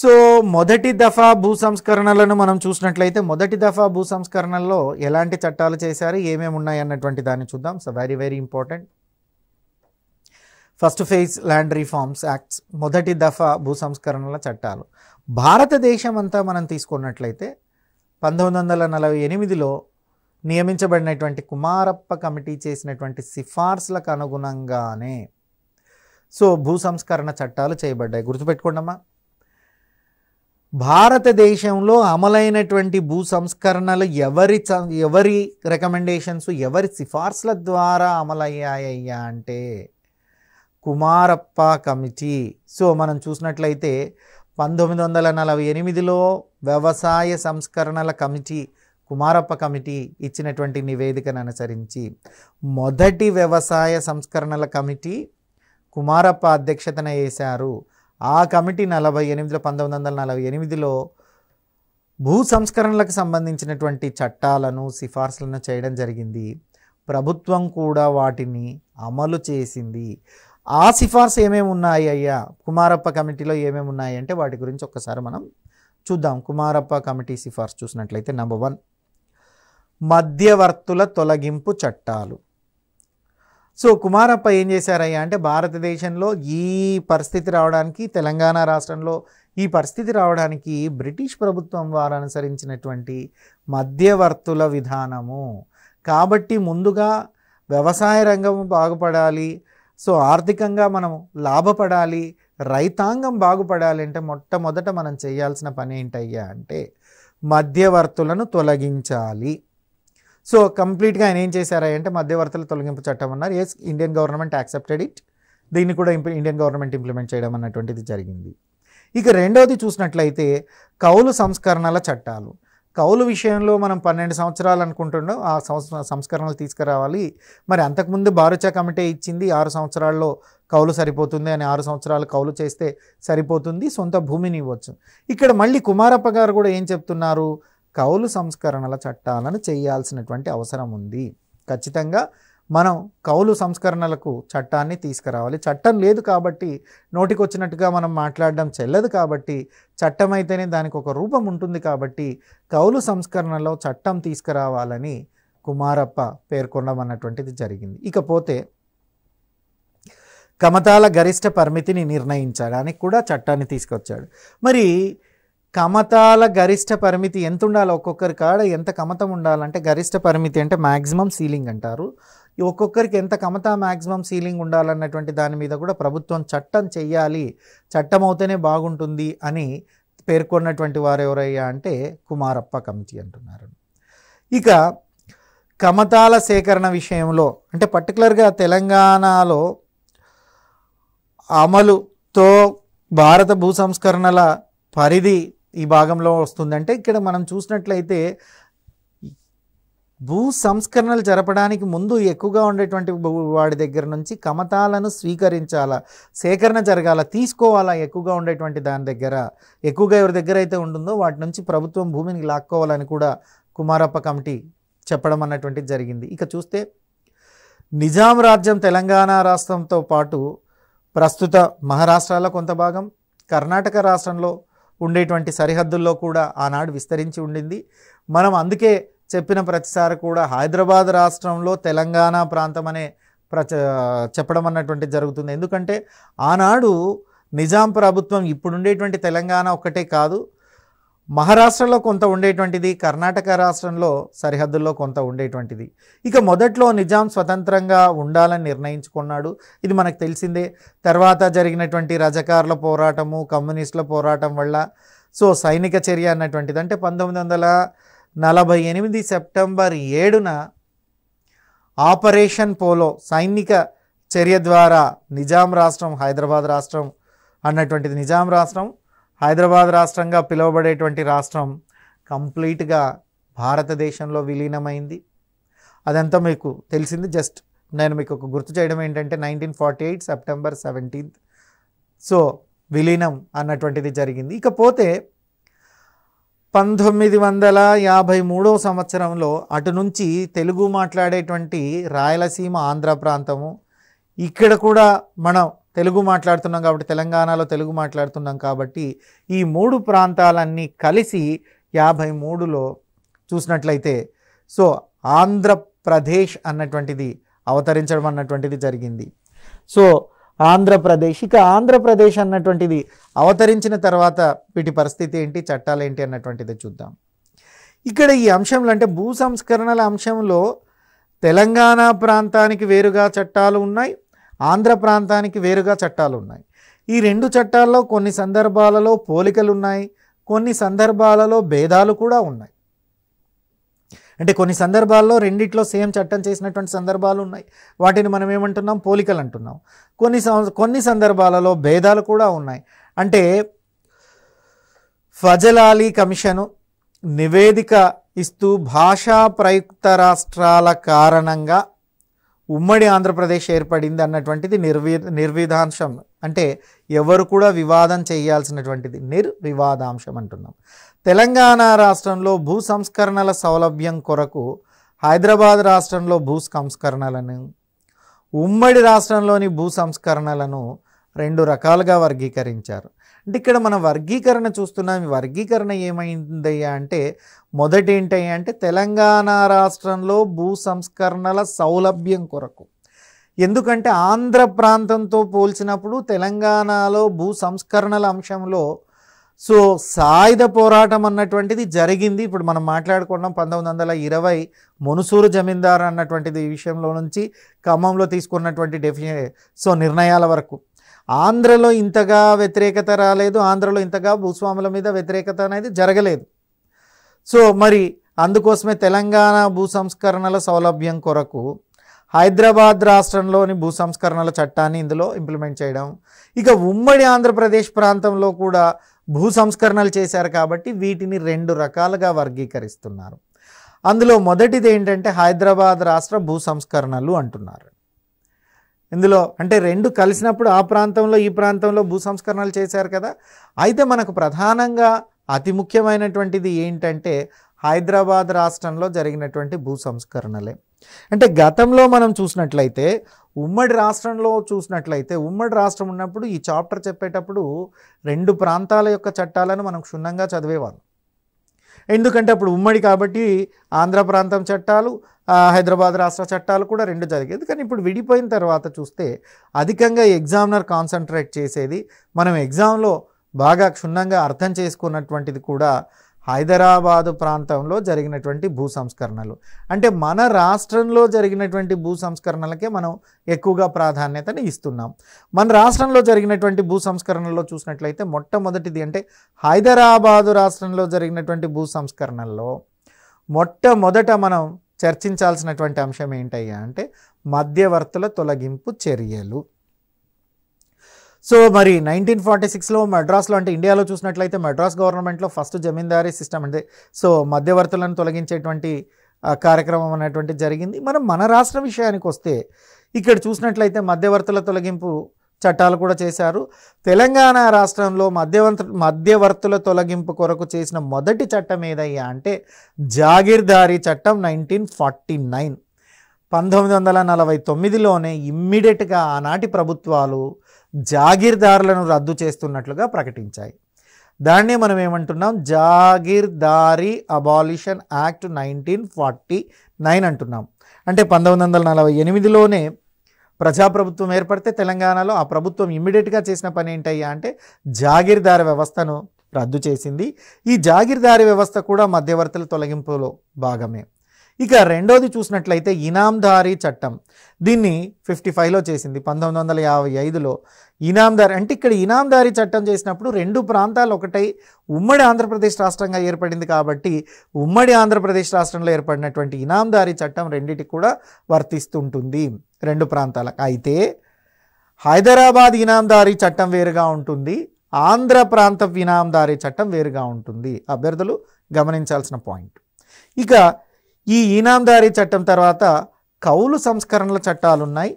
సో మొదటి దఫా భూ సంస్కరణలను మనం చూసినట్లయితే మొదటి దఫా భూ సంస్కరణల్లో ఎలాంటి చట్టాలు చేశారు ఏమేమి ఉన్నాయి అన్నటువంటి దాన్ని చూద్దాం so very very important first phase land reforms acts మొదటి దఫా భూ సంస్కరణల చట్టాలు భారతదేశం అంతా మనం తీసుకున్నట్లయితే పంతొమ్మిది వందల నలభై ఎనిమిదిలో నియమించబడినటువంటి కుమారప్ప కమిటీ చేసినటువంటి సిఫార్సులకు అనుగుణంగానే సో భూ సంస్కరణ చట్టాలు చేయబడ్డాయి గుర్తుపెట్టుకోండమ్మా భారతదేశంలో అమలైనటువంటి భూ సంస్కరణలు ఎవరి ఎవరి రికమెండేషన్స్ ఎవరి సిఫార్సుల ద్వారా అమలయ్యాయ్యా అంటే కుమారప్ప కమిటీ సో మనం చూసినట్లయితే పంతొమ్మిది వందల నలభై ఎనిమిదిలో వ్యవసాయ సంస్కరణల కమిటీ కుమారప్ప కమిటీ ఇచ్చినటువంటి నివేదికను అనుసరించి మొదటి వ్యవసాయ సంస్కరణల కమిటీ కుమారప్ప అధ్యక్షతన వేశారు ఆ కమిటీ నలభై ఎనిమిదిలో పంతొమ్మిది వందల నలభై ఎనిమిదిలో భూ సంస్కరణలకు సంబంధించినటువంటి చట్టాలను సిఫార్సులను చేయడం జరిగింది ప్రభుత్వం కూడా వాటిని అమలు చేసింది ఆ సిఫార్సు ఏమేమి ఉన్నాయి అయ్యా కుమారప్ప కమిటీలో ఏమేమి ఉన్నాయి అంటే వాటి గురించి ఒక్కసారి మనం చూద్దాం కుమారప్ప కమిటీ సిఫార్సు చూసినట్లయితే నెంబర్ వన్ మధ్యవర్తుల తొలగింపు చట్టాలు సో కుమారప్ప ఏం చేశారయ్యా అంటే భారతదేశంలో ఈ పరిస్థితి రావడానికి తెలంగాణ రాష్ట్రంలో ఈ పరిస్థితి రావడానికి బ్రిటిష్ ప్రభుత్వం వారు అనుసరించినటువంటి మధ్యవర్తుల విధానము కాబట్టి ముందుగా వ్యవసాయ రంగం బాగుపడాలి సో ఆర్థికంగా మనం లాభపడాలి రైతాంగం బాగుపడాలి అంటే మొట్టమొదట మనం చేయాల్సిన పని ఏంటయ్యా అంటే మధ్యవర్తులను తొలగించాలి సో కంప్లీట్గా ఆయన ఏం చేశారా అంటే మధ్యవర్తుల తొలగింపు చట్టం అన్నారు yes Indian government accepted it దీన్ని కూడా ఇండియన్ గవర్నమెంట్ ఇంప్లిమెంట్ చేయడం అన్నటువంటిది జరిగింది ఇక రెండవది చూసినట్లయితే కౌలు సంస్కరణల చట్టాలు కౌలు విషయంలో మనం పన్నెండు సంవత్సరాలు అనుకుంటున్నాం ఆ సంస్కరణలు తీసుకురావాలి మరి అంతకుముందు భారత కమిటీ ఇచ్చింది ఆరు సంవత్సరాల్లో కౌలు సరిపోతుంది అని ఆరు సంవత్సరాలు కౌలు చేస్తే సరిపోతుంది సొంత భూమిని ఇవ్వచ్చు ఇక్కడ మళ్ళీ కుమారప్ప గారు కూడా ఏం చెప్తున్నారు కౌలు సంస్కరణల చట్టాలను చేయాల్సినటువంటి అవసరం ఉంది ఖచ్చితంగా మనం కౌలు సంస్కరణలకు చట్టాన్ని తీసుకురావాలి చట్టం లేదు కాబట్టి నోటికొచ్చినట్టుగా మనం మాట్లాడడం చెల్లదు కాబట్టి చట్టం అయితేనే దానికి ఒక రూపం ఉంటుంది కాబట్టి కౌలు సంస్కరణలో చట్టం తీసుకురావాలని కుమారప్ప పేర్కొనడం అన్నటువంటిది జరిగింది ఇకపోతే కమతాల గరిష్ట పరిమితిని నిర్ణయించడానికి కూడా చట్టాన్ని తీసుకొచ్చాడు మరి కమతాల గరిష్ట పరిమితి ఎంత ఉండాలి ఒక్కొక్కరి కాడ ఎంత కమతం ఉండాలంటే గరిష్ట పరిమితి అంటే మ్యాక్సిమం సీలింగ్ అంటారు ఒక్కొక్కరికి ఎంత కమత మ్యాక్సిమం సీలింగ్ ఉండాలన్నటువంటి దాని మీద కూడా ప్రభుత్వం చట్టం చెయ్యాలి చట్టం అవుతేనే బాగుంటుంది అని పేర్కొన్నటువంటి వారు ఎవరయ్యా అంటే కుమారప్ప కమిటీ అంటున్నారు ఇక కమతాల సేకరణ విషయంలో అంటే పర్టికులర్గా తెలంగాణలో అమలుతో భారత భూ సంస్కరణల పరిధి ఈ భాగంలో వస్తుందంటే ఇక్కడ మనం చూసినట్లయితే భూ సంస్కరణలు జరపడానికి ముందు ఎక్కువగా ఉండేటువంటి వాడి దగ్గర నుంచి కమతాలను స్వీకరించాలా సేకరణ జరగాల తీసుకోవాలా ఎక్కువగా ఉండేటువంటి దాని దగ్గర ఎక్కువగా ఎవరి దగ్గర అయితే ఉంటుందో వాటి నుంచి ప్రభుత్వం భూమిని లాక్కోవాలని కూడా కుమారప్ప కమిటీ చెప్పడం అన్నటువంటిది జరిగింది ఇక చూస్తే నిజాం రాజ్యం తెలంగాణ రాష్ట్రంతో పాటు ప్రస్తుత మహారాష్ట్రలో కొంత భాగం కర్ణాటక రాష్ట్రంలో ఉండేటువంటి సరిహద్దుల్లో కూడా ఆనాడు విస్తరించి ఉండింది మనం అందుకే చెప్పిన ప్రతిసారి కూడా హైదరాబాద్ రాష్ట్రంలో తెలంగాణ ప్రాంతం అనే ప్రచ చెప్పడం అన్నటువంటిది జరుగుతుంది ఎందుకంటే ఆనాడు నిజాం ప్రభుత్వం ఇప్పుడుండేటువంటి తెలంగాణ ఒక్కటే కాదు మహారాష్ట్రలో కొంత ఉండేటువంటిది కర్ణాటక రాష్ట్రంలో సరిహద్దుల్లో కొంత ఉండేటువంటిది ఇక మొదట్లో నిజాం స్వతంత్రంగా ఉండాలని నిర్ణయించుకున్నాడు ఇది మనకు తెలిసిందే తర్వాత జరిగినటువంటి రజకారుల పోరాటము కమ్యూనిస్టుల పోరాటం వల్ల సో సైనిక చర్య అన్నటువంటిది అంటే పంతొమ్మిది వందల నలభై ఎనిమిది సెప్టెంబర్ ఏడున ఆపరేషన్ పోలో సైనిక చర్య ద్వారా నిజాం రాష్ట్రం హైదరాబాద్ రాష్ట్రం అన్నటువంటిది నిజాం రాష్ట్రం హైదరాబాద్ రాష్ట్రంగా పిలువబడేటువంటి రాష్ట్రం కంప్లీట్గా భారతదేశంలో విలీనమైంది అదంతా మీకు తెలిసింది జస్ట్ నేను మీకు ఒక గుర్తు చేయడం ఏంటంటే nineteen forty eight September seventeenth so విలీనం అన్నటువంటిది జరిగింది ఇకపోతే పంతొమ్మిది వందల యాభై మూడో సంవత్సరంలో అటు నుంచి తెలుగు మాట్లాడేటువంటి రాయలసీమ ఆంధ్ర ప్రాంతము ఇక్కడ కూడా మనం తెలుగు మాట్లాడుతున్నాం కాబట్టి తెలంగాణలో తెలుగు మాట్లాడుతున్నాం కాబట్టి ఈ మూడు ప్రాంతాలన్నీ కలిసి యాభై మూడులో చూసినట్లయితే సో ఆంధ్రప్రదేశ్ అన్నటువంటిది అవతరించడం అన్నటువంటిది జరిగింది సో ఆంధ్రప్రదేశ్ ఇక ఆంధ్రప్రదేశ్ అన్నటువంటిది అవతరించిన తర్వాత వీటి పరిస్థితి ఏంటి చట్టాలు ఏంటి అన్నటువంటిది చూద్దాం ఇక్కడ ఈ అంశంలో అంటే భూ సంస్కరణల అంశంలో తెలంగాణ ప్రాంతానికి వేరుగా చట్టాలు ఉన్నాయి ఆంధ్ర ప్రాంతానికి వేరుగా చట్టాలు ఉన్నాయి ఈ రెండు చట్టాల్లో కొన్ని సందర్భాలలో పోలికలు ఉన్నాయి కొన్ని సందర్భాలలో భేదాలు కూడా ఉన్నాయి అంటే కొన్ని సందర్భాల్లో రెండిట్లో సేమ్ చట్టం చేసినటువంటి సందర్భాలు ఉన్నాయి వాటిని మనం ఏమంటున్నాం పోలికలు అంటున్నాం కొన్ని కొన్ని సందర్భాలలో భేదాలు కూడా ఉన్నాయి అంటే ఫజలాలి కమిషను నివేదిక ఇస్తూ భాషా ప్రయుక్త రాష్ట్రాల కారణంగా ఉమ్మడి ఆంధ్రప్రదేశ్ ఏర్పడింది అన్నటువంటిది నిర్వి నిర్విధాంశం అంటే ఎవరు కూడా వివాదం చేయాల్సినటువంటిది నిర్వివాదాంశం అంటున్నాం తెలంగాణ రాష్ట్రంలో భూ సంస్కరణల సౌలభ్యం కొరకు హైదరాబాద్ రాష్ట్రంలో భూ సంస్కరణలను ఉమ్మడి రాష్ట్రంలోని భూ సంస్కరణలను రెండు రకాలుగా వర్గీకరించారు అంటే ఇక్కడ మనం వర్గీకరణ చూస్తున్నాం ఈ వర్గీకరణ ఏమైందయ్యా అంటే మొదటి ఏంటయ్యా అంటే తెలంగాణ రాష్ట్రంలో భూ సంస్కరణల సౌలభ్యం కొరకు ఎందుకంటే ఆంధ్ర ప్రాంతంతో పోల్చినప్పుడు తెలంగాణలో భూ సంస్కరణల అంశంలో సో సాయుధ పోరాటం అన్నటువంటిది జరిగింది ఇప్పుడు మనం మాట్లాడుకున్నాం పంతొమ్మిది వందల ఇరవై మునుసూరు జమీందారు అన్నటువంటిది విషయంలో నుంచి ఖమ్మంలో తీసుకున్నటువంటి డెఫి సో నిర్ణయాల వరకు ఆంధ్రలో ఇంతగా వ్యతిరేకత రాలేదు ఆంధ్రలో ఇంతగా భూస్వాముల మీద వ్యతిరేకత అనేది జరగలేదు సో మరి అందుకోసమే తెలంగాణ భూ సంస్కరణల సౌలభ్యం కొరకు హైదరాబాద్ రాష్ట్రంలోని భూ సంస్కరణల చట్టాన్ని ఇందులో ఇంప్లిమెంట్ చేయడం ఇక ఉమ్మడి ఆంధ్రప్రదేశ్ ప్రాంతంలో కూడా భూ సంస్కరణలు చేశారు కాబట్టి వీటిని రెండు రకాలుగా వర్గీకరిస్తున్నారు అందులో మొదటిది ఏంటంటే హైదరాబాద్ రాష్ట్ర భూ సంస్కరణలు అంటున్నారు ఇందులో అంటే రెండు కలిసినప్పుడు ఆ ప్రాంతంలో ఈ ప్రాంతంలో భూ సంస్కరణలు చేశారు కదా అయితే మనకు ప్రధానంగా అతి ముఖ్యమైనటువంటిది ఏంటంటే హైదరాబాద్ రాష్ట్రంలో జరిగినటువంటి భూ సంస్కరణలే అంటే గతంలో మనం చూసినట్లయితే ఉమ్మడి రాష్ట్రంలో చూసినట్లయితే ఉమ్మడి రాష్ట్రం ఉన్నప్పుడు ఈ చాప్టర్ చెప్పేటప్పుడు రెండు ప్రాంతాల యొక్క చట్టాలను మనం క్షుణ్ణంగా చదివేవాళ్ళం ఎందుకంటే అప్పుడు ఉమ్మడి కాబట్టి ఆంధ్ర ప్రాంతం చట్టాలు హైదరాబాద్ రాష్ట్ర చట్టాలు కూడా రెండు జరిగేది కానీ ఇప్పుడు విడిపోయిన తర్వాత చూస్తే అధికంగా ఎగ్జామ్నర్ కాన్సన్ట్రేట్ చేసేది మనం ఎగ్జామ్లో బాగా క్షుణ్ణంగా అర్థం చేసుకున్నటువంటిది కూడా హైదరాబాదు ప్రాంతంలో జరిగినటువంటి భూ సంస్కరణలు అంటే మన రాష్ట్రంలో జరిగినటువంటి భూ సంస్కరణలకే మనం ఎక్కువగా ప్రాధాన్యతని ఇస్తున్నాం మన రాష్ట్రంలో జరిగినటువంటి భూ సంస్కరణల్లో చూసినట్లయితే మొట్టమొదటిది అంటే హైదరాబాదు రాష్ట్రంలో జరిగినటువంటి భూ సంస్కరణల్లో మొట్టమొదట మనం చర్చించాల్సినటువంటి అంశం ఏంటయ్యా అంటే మధ్యవర్తుల తొలగింపు చర్యలు సో మరి నైన్టీన్ ఫార్టీ సిక్స్లో మెడ్రాస్లో అంటే ఇండియాలో చూసినట్లయితే మెడ్రాస్ గవర్నమెంట్లో ఫస్ట్ జమీందారీ సిస్టమ్ అంటే సో మధ్యవర్తులను తొలగించేటువంటి కార్యక్రమం అనేటువంటి జరిగింది మనం మన రాష్ట్ర విషయానికి వస్తే ఇక్కడ చూసినట్లయితే మధ్యవర్తుల తొలగింపు చట్టాలు కూడా చేశారు తెలంగాణ రాష్ట్రంలో మధ్యవంత మధ్యవర్తుల తొలగింపు కొరకు చేసిన మొదటి చట్టం ఏదయ్యా అంటే జాగీర్దారీ చట్టం నైన్టీన్ ఫార్టీ నైన్ పంతొమ్మిది వందల నలభై తొమ్మిదిలోనే ఇమ్మీడియట్గా ఆనాటి ప్రభుత్వాలు జాగీర్దారులను రద్దు చేస్తున్నట్లుగా ప్రకటించాయి దాన్నే మనం ఏమంటున్నాం jagirdari abolition act nineteen forty nine అంటున్నాం అంటే పంతొమ్మిది వందల నలభై ఎనిమిదిలోనే ప్రజాప్రభుత్వం ఏర్పడితే తెలంగాణలో ఆ ప్రభుత్వం ఇమ్మీడియట్గా చేసిన పని ఏంటయ్యా అంటే జాగీర్దార్ వ్యవస్థను రద్దు చేసింది ఈ జాగిర్దారి వ్యవస్థ కూడా మధ్యవర్తుల తొలగింపులో భాగమే ఇక రెండోది చూసినట్లయితే ఇనాందారీ చట్టం దీన్ని ఫిఫ్టీ ఫైవ్లో చేసింది పంతొమ్మిది వందల యాభై ఐదులో ఇనాందారి అంటే ఇక్కడ ఇనాందారీ చట్టం చేసినప్పుడు రెండు ప్రాంతాలు ఒకటై ఉమ్మడి ఆంధ్రప్రదేశ్ రాష్ట్రంగా ఏర్పడింది కాబట్టి ఉమ్మడి ఆంధ్రప్రదేశ్ రాష్ట్రంలో ఏర్పడినటువంటి ఇనాందారీ చట్టం రెండిటికి కూడా వర్తిస్తుంటుంది రెండు ప్రాంతాలకు అయితే హైదరాబాద్ ఇనాందారీ చట్టం వేరుగా ఉంటుంది ఆంధ్ర ప్రాంత ఇనాందారీ చట్టం వేరుగా ఉంటుంది అభ్యర్థులు గమనించాల్సిన పాయింట్ ఇక ఈ ఇనాందారీ చట్టం తర్వాత కౌలు సంస్కరణల చట్టాలు ఉన్నాయి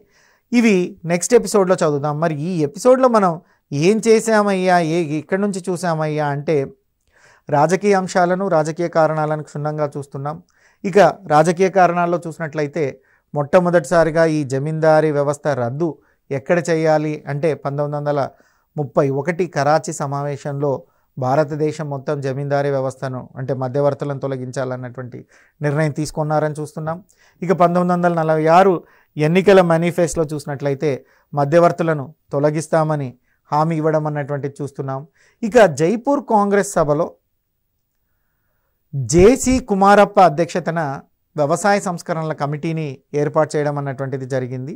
ఇవి నెక్స్ట్ ఎపిసోడ్లో చదువుదాం మరి ఈ ఎపిసోడ్లో మనం ఏం చేసామయ్యా ఏ ఇక్కడి నుంచి చూసామయ్యా అంటే రాజకీయ అంశాలను రాజకీయ కారణాలను క్షుణ్ణంగా చూస్తున్నాం ఇక రాజకీయ కారణాల్లో చూసినట్లయితే మొట్టమొదటిసారిగా ఈ జమీందారీ వ్యవస్థ రద్దు ఎక్కడ చేయాలి అంటే పంతొమ్మిది వందల ముప్పై ఒకటి కరాచీ సమావేశంలో భారతదేశం మొత్తం జమీందారీ వ్యవస్థను అంటే మధ్యవర్తులను తొలగించాలన్నటువంటి నిర్ణయం తీసుకున్నారని చూస్తున్నాం ఇక పంతొమ్మిది వందల నలభై ఆరు ఎన్నికల మేనిఫెస్టోలో చూసినట్లయితే మధ్యవర్తులను తొలగిస్తామని హామీ ఇవ్వడం అన్నటువంటిది చూస్తున్నాం ఇక జైపూర్ కాంగ్రెస్ సభలో జేసీ కుమారప్ప అధ్యక్షతన వ్యవసాయ సంస్కరణల కమిటీని ఏర్పాటు చేయడం అన్నటువంటిది జరిగింది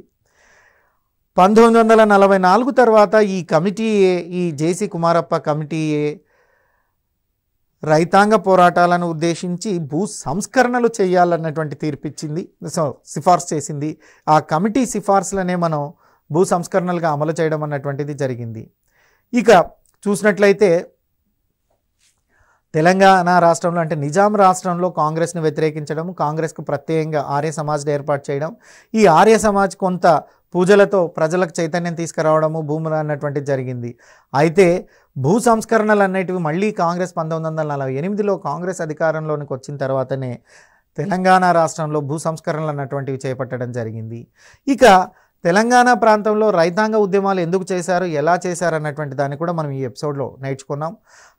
పంతొమ్మిది వందల నలభై నాలుగు తర్వాత ఈ కమిటీ ఈ జేసీ కుమారప్ప కమిటీ రైతాంగ పోరాటాలను ఉద్దేశించి భూ సంస్కరణలు చేయాలన్నటువంటి తీర్పిచ్చింది సో సిఫార్సు చేసింది ఆ కమిటీ సిఫార్సులనే మనం భూ సంస్కరణలుగా అమలు చేయడం అన్నటువంటిది జరిగింది ఇక చూసినట్లయితే తెలంగాణ రాష్ట్రంలో అంటే నిజాం రాష్ట్రంలో కాంగ్రెస్ను వ్యతిరేకించడం కాంగ్రెస్కు ప్రత్యేకంగా ఆర్య సమాజ్ని ఏర్పాటు చేయడం ఈ ఆర్య సమాజ్ కొంత పూజలతో ప్రజలకు చైతన్యం తీసుకురావడము భూములు అన్నటువంటిది జరిగింది అయితే భూ సంస్కరణలు అనేటివి మళ్ళీ కాంగ్రెస్ పంతొమ్మిది వందల నలభై ఎనిమిదిలో కాంగ్రెస్ అధికారంలోనికి వచ్చిన తర్వాతనే తెలంగాణ రాష్ట్రంలో భూ సంస్కరణలు అన్నటువంటివి చేపట్టడం జరిగింది ఇక తెలంగాణ ప్రాంతంలో రైతాంగ ఉద్యమాలు ఎందుకు చేశారు ఎలా చేశారు అన్నటువంటి దాన్ని కూడా మనం ఈ ఎపిసోడ్లో నేర్చుకున్నాం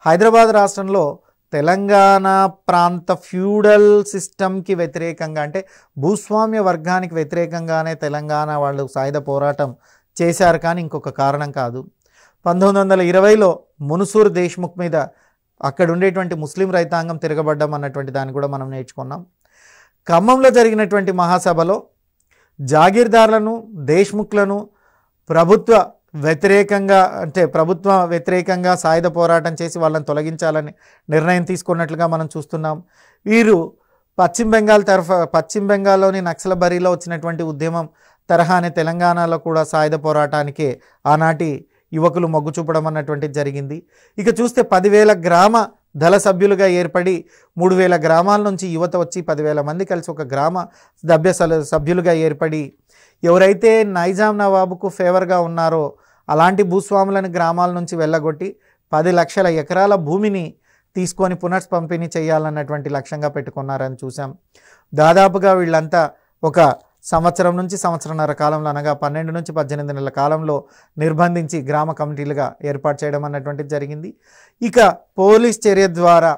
హైదరాబాద్ రాష్ట్రంలో తెలంగాణ ప్రాంత ఫ్యూడల్ సిస్టమ్కి వ్యతిరేకంగా అంటే భూస్వామ్య వర్గానికి వ్యతిరేకంగానే తెలంగాణ వాళ్ళు సాయుధ పోరాటం చేశారు కానీ ఇంకొక కారణం కాదు పంతొమ్మిది వందల ఇరవైలో మునుసూర్ దేశ్ముఖ్ మీద అక్కడ ఉండేటువంటి ముస్లిం రైతాంగం తిరగబడ్డం అన్నటువంటి దాన్ని కూడా మనం నేర్చుకున్నాం ఖమ్మంలో జరిగినటువంటి మహాసభలో జాగీర్దార్లను దేశ్ముఖ్లను ప్రభుత్వ వ్యతిరేకంగా అంటే ప్రభుత్వ వ్యతిరేకంగా సాయుధ పోరాటం చేసి వాళ్ళని తొలగించాలని నిర్ణయం తీసుకున్నట్లుగా మనం చూస్తున్నాం వీరు పశ్చిమ బెంగాల్ తరఫ పశ్చిమ బెంగాల్లోని నక్సలబరిలో వచ్చినటువంటి ఉద్యమం తరహానే తెలంగాణలో కూడా సాయుధ పోరాటానికి ఆనాటి యువకులు మొగ్గు చూపడం అన్నటువంటిది జరిగింది ఇక చూస్తే పదివేల గ్రామ దళ సభ్యులుగా ఏర్పడి మూడు వేల గ్రామాల నుంచి యువత వచ్చి పదివేల మంది కలిసి ఒక గ్రామ సభ్య సభ్యులుగా ఏర్పడి ఎవరైతే నైజాం నవాబుకు ఫేవర్గా ఉన్నారో అలాంటి భూస్వాములను గ్రామాల నుంచి వెళ్ళగొట్టి పది లక్షల ఎకరాల భూమిని తీసుకొని పునఃపంపిణీ చేయాలన్నటువంటి లక్ష్యంగా పెట్టుకున్నారని చూసాం దాదాపుగా వీళ్ళంతా ఒక సంవత్సరం నుంచి సంవత్సరంన్నర కాలంలో అనగా పన్నెండు నుంచి పద్దెనిమిది నెలల కాలంలో నిర్బంధించి గ్రామ కమిటీలుగా ఏర్పాటు చేయడం అన్నటువంటిది జరిగింది ఇక పోలీస్ చర్య ద్వారా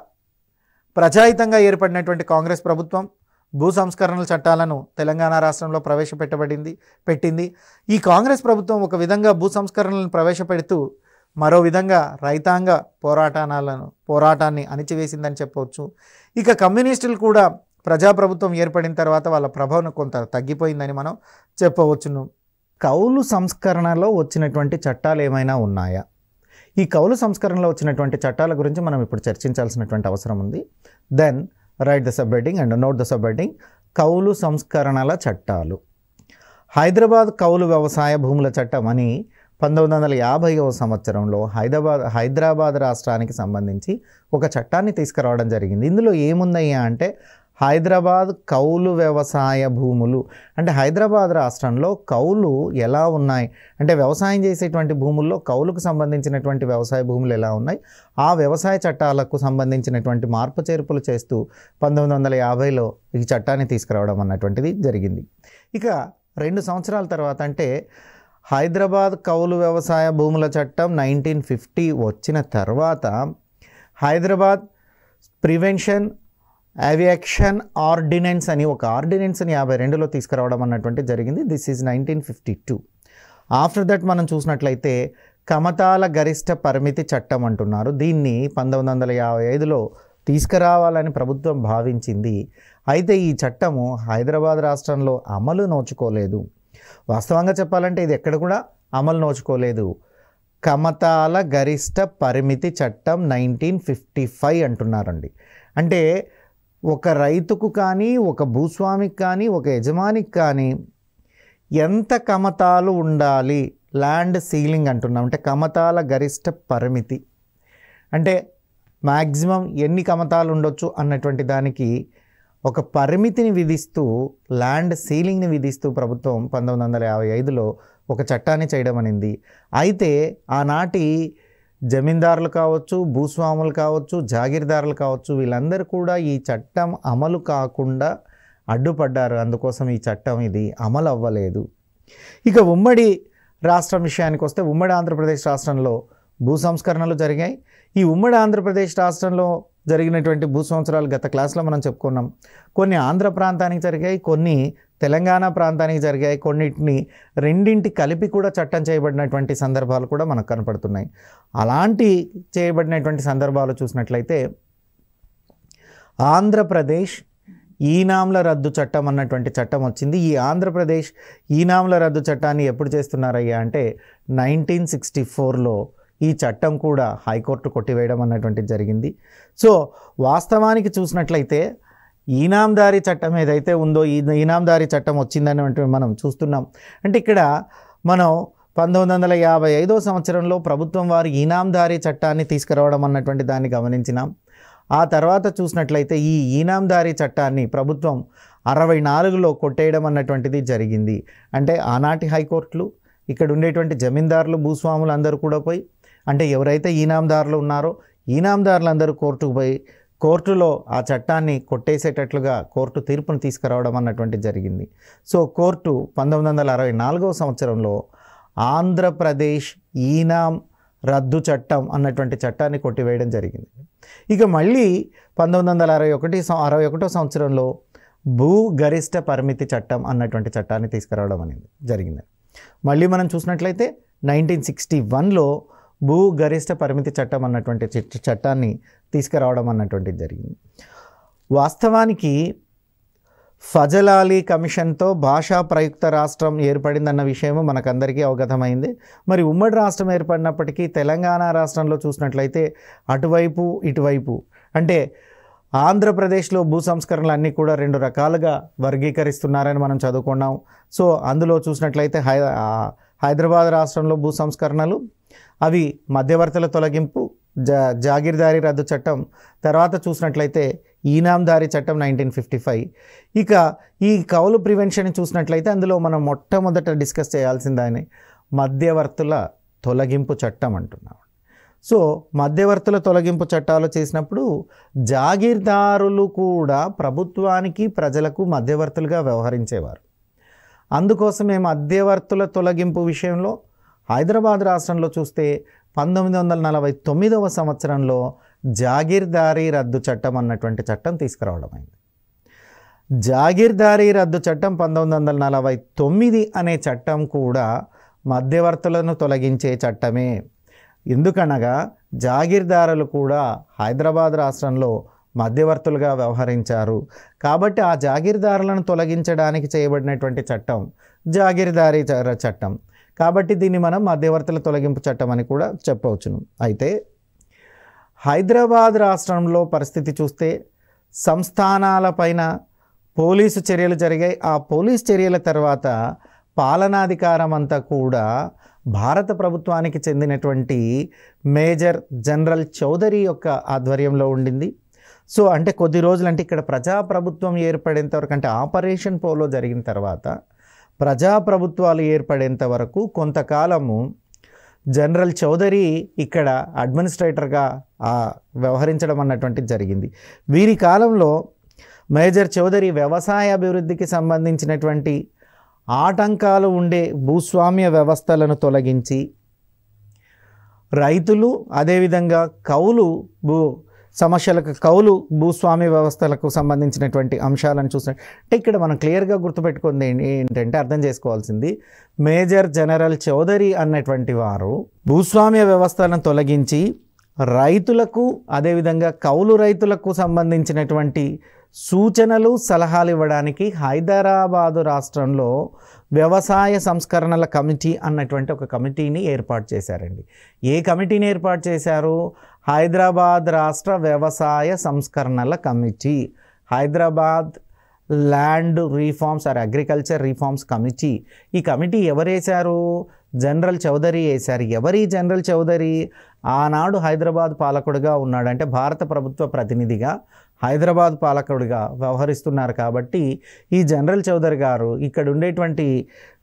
ప్రజాయితంగా ఏర్పడినటువంటి కాంగ్రెస్ ప్రభుత్వం భూ సంస్కరణల చట్టాలను తెలంగాణ రాష్ట్రంలో ప్రవేశపెట్టబడింది పెట్టింది ఈ కాంగ్రెస్ ప్రభుత్వం ఒక విధంగా భూ సంస్కరణలను ప్రవేశపెడుతూ మరో విధంగా రైతాంగ పోరాటాలను పోరాటాన్ని అణిచివేసిందని చెప్పవచ్చు ఇక కమ్యూనిస్టులు కూడా ప్రజాప్రభుత్వం ఏర్పడిన తర్వాత వాళ్ళ ప్రభావం కొంత తగ్గిపోయిందని మనం చెప్పవచ్చును కౌలు సంస్కరణలో వచ్చినటువంటి చట్టాలు ఏమైనా ఉన్నాయా ఈ కౌలు సంస్కరణలో వచ్చినటువంటి చట్టాల గురించి మనం ఇప్పుడు చర్చించాల్సినటువంటి అవసరం ఉంది then write the subheading and note the subheading కౌలు సంస్కరణల చట్టాలు హైదరాబాద్ కౌలు వ్యవసాయ భూముల చట్టం అని పంతొమ్మిది వందల యాభైవ సంవత్సరంలో హైదరాబాద్ హైదరాబాద్ రాష్ట్రానికి సంబంధించి ఒక చట్టాన్ని తీసుకురావడం జరిగింది ఇందులో ఏముందయ్యా అంటే హైదరాబాద్ కౌలు వ్యవసాయ భూములు అంటే హైదరాబాద్ రాష్ట్రంలో కౌలు ఎలా ఉన్నాయి అంటే వ్యవసాయం చేసేటువంటి భూముల్లో కౌలుకు సంబంధించినటువంటి వ్యవసాయ భూములు ఎలా ఉన్నాయి ఆ వ్యవసాయ చట్టాలకు సంబంధించినటువంటి మార్పు చేర్పులు చేస్తూ పంతొమ్మిది వందల యాభైలో ఈ చట్టాన్ని తీసుకురావడం అన్నటువంటిది జరిగింది ఇక రెండు సంవత్సరాల తర్వాత అంటే హైదరాబాద్ కౌలు వ్యవసాయ భూముల చట్టం నైన్టీన్ ఫిఫ్టీ వచ్చిన తర్వాత హైదరాబాద్ ప్రివెన్షన్ యావియాక్షన్ ఆర్డినెన్స్ అని ఒక ఆర్డినెన్స్ని యాభై రెండులో తీసుకురావడం అన్నటువంటి జరిగింది this is nineteen fifty two after that మనం చూసినట్లయితే కమతాల గరిష్ట పరిమితి చట్టం అంటున్నారు దీన్ని పంతొమ్మిది వందల యాభై ఐదులో తీసుకురావాలని ప్రభుత్వం భావించింది అయితే ఈ చట్టము హైదరాబాద్ రాష్ట్రంలో అమలు నోచుకోలేదు వాస్తవంగా చెప్పాలంటే ఇది ఎక్కడ కూడా అమలు నోచుకోలేదు కమతాల గరిష్ట పరిమితి చట్టం నైన్టీన్ ఫిఫ్టీ ఫైవ్ అంటున్నారండి అంటే ఒక రైతుకు కానీ ఒక భూస్వామికి కానీ ఒక యజమానికి కానీ ఎంత కమతాలు ఉండాలి ల్యాండ్ సీలింగ్ అంటున్నాం అంటే కమతాల గరిష్ట పరిమితి అంటే మ్యాక్సిమం ఎన్ని కమతాలు ఉండొచ్చు అన్నటువంటి దానికి ఒక పరిమితిని విధిస్తూ ల్యాండ్ సీలింగ్ని విధిస్తూ ప్రభుత్వం పంతొమ్మిది వందల యాభై ఐదులో ఒక చట్టాన్ని చేయడం అనింది అయితే ఆనాటి జమీందారులు కావచ్చు భూస్వాములు కావచ్చు జాగీర్దారులు కావచ్చు వీళ్ళందరూ కూడా ఈ చట్టం అమలు కాకుండా అడ్డుపడ్డారు అందుకోసం ఈ చట్టం ఇది అమలు అవ్వలేదు ఇక ఉమ్మడి రాష్ట్రం విషయానికి వస్తే ఉమ్మడి ఆంధ్రప్రదేశ్ రాష్ట్రంలో భూ సంస్కరణలు జరిగాయి ఈ ఉమ్మడి ఆంధ్రప్రదేశ్ రాష్ట్రంలో జరిగినటువంటి భూ సంవత్సరాలు గత క్లాస్లో మనం చెప్పుకున్నాం కొన్ని ఆంధ్ర ప్రాంతానికి జరిగాయి కొన్ని తెలంగాణ ప్రాంతానికి జరిగాయి కొన్నింటిని రెండింటి కలిపి కూడా చట్టం చేయబడినటువంటి సందర్భాలు కూడా మనకు కనపడుతున్నాయి అలాంటి చేయబడినటువంటి సందర్భాలు చూసినట్లయితే ఆంధ్రప్రదేశ్ ఈనాముల రద్దు చట్టం అన్నటువంటి చట్టం వచ్చింది ఈ ఆంధ్రప్రదేశ్ ఈనాంల రద్దు చట్టాన్ని ఎప్పుడు చేస్తున్నారయ్యా అంటే నైన్టీన్ సిక్స్టీ ఫోర్లో ఈ చట్టం కూడా హైకోర్టు కొట్టివేయడం అన్నటువంటిది జరిగింది సో వాస్తవానికి చూసినట్లయితే ఈనాందారీ చట్టం ఏదైతే ఉందో ఈ ఈనాందారీ చట్టం వచ్చిందని మనం చూస్తున్నాం అంటే ఇక్కడ మనం పంతొమ్మిది వందల యాభై ఐదో సంవత్సరంలో ప్రభుత్వం వారు ఈనాందారీ చట్టాన్ని తీసుకురావడం అన్నటువంటి దాన్ని గమనించినాం ఆ తర్వాత చూసినట్లయితే ఈ ఈనాందారీ చట్టాన్ని ప్రభుత్వం అరవై నాలుగులో కొట్టేయడం అన్నటువంటిది జరిగింది అంటే ఆనాటి హైకోర్టులు ఇక్కడ ఉండేటువంటి జమీందారులు భూస్వాములు అందరూ కూడా పోయి అంటే ఎవరైతే ఈనాందారులు ఉన్నారో ఈనాందారులందరూ కోర్టుకు పోయి కోర్టులో ఆ చట్టాన్ని కొట్టేసేటట్లుగా కోర్టు తీర్పును తీసుకురావడం అన్నటువంటి జరిగింది సో కోర్టు పంతొమ్మిది వందల అరవై నాలుగవ సంవత్సరంలో ఆంధ్రప్రదేశ్ ఈనాం రద్దు చట్టం అన్నటువంటి చట్టాన్ని కొట్టివేయడం జరిగింది ఇక మళ్ళీ పంతొమ్మిది వందల అరవై ఒకటి అరవై ఒకటో సంవత్సరంలో భూ గరిష్ట పరిమితి చట్టం అన్నటువంటి చట్టాన్ని తీసుకురావడం అనేది జరిగింది మళ్ళీ మనం చూసినట్లయితే నైన్టీన్ సిక్స్టీ వన్లో భూ గరిష్ట పరిమితి చట్టం అన్నటువంటి చట్టాన్ని తీసుకురావడం అన్నటువంటిది జరిగింది వాస్తవానికి ఫజలాలీ కమిషన్తో భాషా ప్రయుక్త రాష్ట్రం ఏర్పడిందన్న విషయము మనకందరికీ అవగతమైంది మరి ఉమ్మడి రాష్ట్రం ఏర్పడినప్పటికీ తెలంగాణ రాష్ట్రంలో చూసినట్లయితే అటువైపు ఇటువైపు అంటే ఆంధ్రప్రదేశ్లో భూ సంస్కరణలు అన్నీ కూడా రెండు రకాలుగా వర్గీకరిస్తున్నారని మనం చదువుకున్నాం సో అందులో చూసినట్లయితే హై హైదరాబాద్ రాష్ట్రంలో భూ సంస్కరణలు అవి మధ్యవర్తుల తొలగింపు జా జాగీర్దారీ రద్దు చట్టం తర్వాత చూసినట్లయితే ఈనాందారీ చట్టం నైన్టీన్ ఫిఫ్టీ ఫైవ్ ఇక ఈ కౌలు ప్రివెన్షన్ చూసినట్లయితే అందులో మనం మొట్టమొదట డిస్కస్ చేయాల్సిందని మధ్యవర్తుల తొలగింపు చట్టం అంటున్నాం సో మధ్యవర్తుల తొలగింపు చట్టాలు చేసినప్పుడు జాగీర్దారులు కూడా ప్రభుత్వానికి ప్రజలకు మధ్యవర్తులుగా వ్యవహరించేవారు అందుకోసమే మధ్యవర్తుల తొలగింపు విషయంలో హైదరాబాద్ రాష్ట్రంలో చూస్తే పంతొమ్మిది వందల నలభై తొమ్మిదవ సంవత్సరంలో జాగీర్దారీ రద్దు చట్టం అన్నటువంటి చట్టం తీసుకురావడమైంది జాగీర్దారీ రద్దు చట్టం పంతొమ్మిది వందల నలభై తొమ్మిది అనే చట్టం కూడా మధ్యవర్తులను తొలగించే చట్టమే ఎందుకనగా జాగీర్దారులు కూడా హైదరాబాద్ రాష్ట్రంలో మధ్యవర్తులుగా వ్యవహరించారు కాబట్టి ఆ జాగీర్దారులను తొలగించడానికి చేయబడినటువంటి చట్టం జాగీర్దారీ చట్టం కాబట్టి దీన్ని మనం మధ్యవర్తుల తొలగింపు చట్టం అని కూడా చెప్పవచ్చును అయితే హైదరాబాద్ రాష్ట్రంలో పరిస్థితి చూస్తే సంస్థానాలపైన పోలీసు చర్యలు జరిగాయి ఆ పోలీస్ చర్యల తర్వాత పాలనాధికారం అంతా కూడా భారత ప్రభుత్వానికి చెందినటువంటి మేజర్ జనరల్ చౌదరి యొక్క ఆధ్వర్యంలో ఉండింది సో అంటే కొద్ది రోజులంటే ఇక్కడ ప్రజాప్రభుత్వం ఏర్పడేంతవరకు అంటే ఆపరేషన్ పోలో జరిగిన తర్వాత ప్రజాప్రభుత్వాలు ఏర్పడేంత వరకు కొంతకాలము జనరల్ చౌదరి ఇక్కడ అడ్మినిస్ట్రేటర్గా వ్యవహరించడం అన్నటువంటి జరిగింది వీరి కాలంలో మేజర్ చౌదరి వ్యవసాయ అభివృద్ధికి సంబంధించినటువంటి ఆటంకాలు ఉండే భూస్వామ్య వ్యవస్థలను తొలగించి రైతులు అదేవిధంగా కౌలు భూ సమస్యలకు కౌలు భూస్వామి వ్యవస్థలకు సంబంధించినటువంటి అంశాలను చూసిన అంటే ఇక్కడ మనం క్లియర్గా గుర్తుపెట్టుకుంది ఏంటంటే అర్థం చేసుకోవాల్సింది మేజర్ జనరల్ చౌదరి అన్నటువంటి వారు భూస్వామ్య వ్యవస్థను తొలగించి రైతులకు అదేవిధంగా కౌలు రైతులకు సంబంధించినటువంటి సూచనలు సలహాలు ఇవ్వడానికి హైదరాబాదు రాష్ట్రంలో వ్యవసాయ సంస్కరణల కమిటీ అన్నటువంటి ఒక కమిటీని ఏర్పాటు చేశారండి ఏ కమిటీని ఏర్పాటు చేశారు హైదరాబాద్ రాష్ట్ర వ్యవసాయ సంస్కరణల committee Hyderabad land reforms or agriculture reforms committee ఈ కమిటీ ఎవరు వేశారు జనరల్ చౌదరి వేశారు ఎవరి జనరల్ చౌదరి ఆనాడు హైదరాబాద్ పాలకుడుగా ఉన్నాడంటే భారత ప్రభుత్వ ప్రతినిధిగా హైదరాబాద్ పాలకుడిగా వ్యవహరిస్తున్నారు కాబట్టి ఈ జనరల్ చౌదరి గారు ఇక్కడ ఉండేటువంటి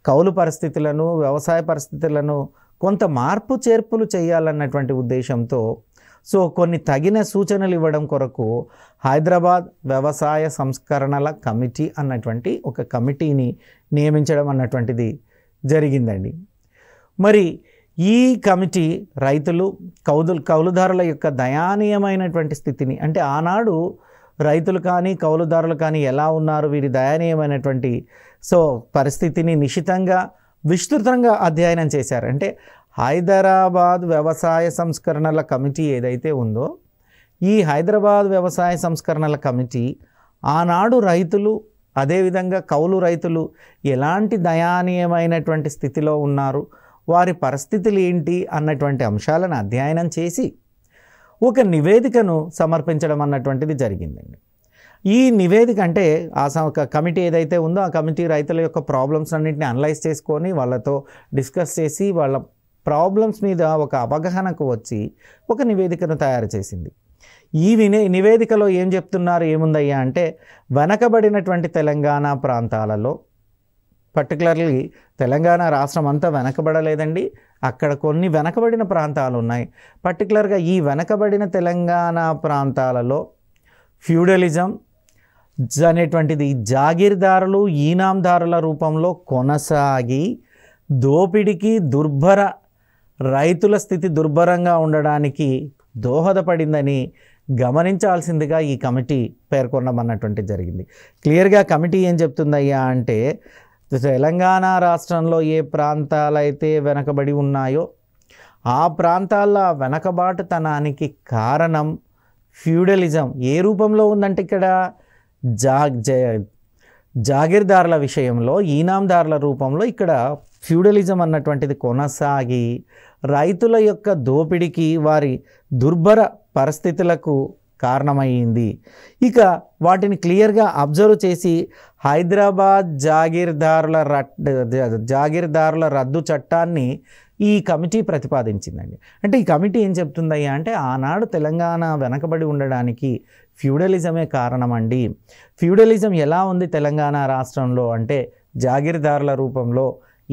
కౌలు పరిస్థితులను వ్యవసాయ పరిస్థితులను కొంత మార్పు చేర్పులు చేయాలన్నటువంటి ఉద్దేశంతో సో కొన్ని తగిన సూచనలు ఇవ్వడం కొరకు హైదరాబాద్ వ్యవసాయ సంస్కరణల కమిటీ అన్నటువంటి ఒక కమిటీని నియమించడం అన్నటువంటిది జరిగిందండి మరి ఈ కమిటీ రైతులు కౌదు కౌలుదారుల యొక్క దయానీయమైనటువంటి స్థితిని అంటే ఆనాడు రైతులు కానీ కౌలుదారులు కానీ ఎలా ఉన్నారు వీరి దయనీయమైనటువంటి సో పరిస్థితిని నిశితంగా విస్తృతంగా అధ్యయనం చేశారు అంటే హైదరాబాద్ వ్యవసాయ సంస్కరణల కమిటీ ఏదైతే ఉందో ఈ హైదరాబాద్ వ్యవసాయ సంస్కరణల కమిటీ ఆనాడు రైతులు అదేవిధంగా కౌలు రైతులు ఎలాంటి దయానీయమైనటువంటి స్థితిలో ఉన్నారు వారి పరిస్థితులు ఏంటి అన్నటువంటి అంశాలను అధ్యయనం చేసి ఒక నివేదికను సమర్పించడం అన్నటువంటిది జరిగిందండి ఈ నివేదిక అంటే ఆ కమిటీ ఏదైతే ఉందో ఆ కమిటీ రైతుల యొక్క ప్రాబ్లమ్స్ అన్నింటిని అనలైజ్ చేసుకొని వాళ్ళతో డిస్కస్ చేసి వాళ్ళ ప్రాబ్లమ్స్ మీద ఒక అవగాహనకు వచ్చి ఒక నివేదికను తయారు చేసింది ఈ వినే నివేదికలో ఏం చెప్తున్నారు ఏముందయ్యా అంటే వెనకబడినటువంటి తెలంగాణ ప్రాంతాలలో పర్టికులర్లీ తెలంగాణ రాష్ట్రం అంతా వెనకబడలేదండి అక్కడ కొన్ని వెనకబడిన ప్రాంతాలు ఉన్నాయి పర్టికులర్గా ఈ వెనకబడిన తెలంగాణ ప్రాంతాలలో ఫ్యూడలిజం అనేటువంటిది జాగీర్దారులు ఈనాందారుల రూపంలో కొనసాగి దోపిడికి దుర్భర రైతుల స్థితి దుర్భరంగా ఉండడానికి దోహదపడిందని గమనించాల్సిందిగా ఈ కమిటీ పేర్కొనమన్నటువంటి జరిగింది క్లియర్గా కమిటీ ఏం చెప్తుందయ్యా అంటే తెలంగాణ రాష్ట్రంలో ఏ ప్రాంతాలైతే వెనకబడి ఉన్నాయో ఆ ప్రాంతాల్లో వెనకబాటుతనానికి కారణం ఫ్యూడలిజం ఏ రూపంలో ఉందంటే ఇక్కడ జా జాగిర్దారుల విషయంలో ఈనాందారుల రూపంలో ఇక్కడ ఫ్యూడలిజం అన్నటువంటిది కొనసాగి రైతుల యొక్క దోపిడికి వారి దుర్భర పరిస్థితులకు కారణమైంది ఇక వాటిని క్లియర్గా అబ్జర్వ్ చేసి హైదరాబాద్ జాగీర్దారుల రట్ జాగీర్దారుల రద్దు చట్టాన్ని ఈ కమిటీ ప్రతిపాదించిందండి అంటే ఈ కమిటీ ఏం చెప్తుందయ్యా అంటే ఆనాడు తెలంగాణ వెనకబడి ఉండడానికి ఫ్యూడలిజమే కారణమండి ఫ్యూడలిజం ఎలా ఉంది తెలంగాణ రాష్ట్రంలో అంటే జాగీర్దారుల రూపంలో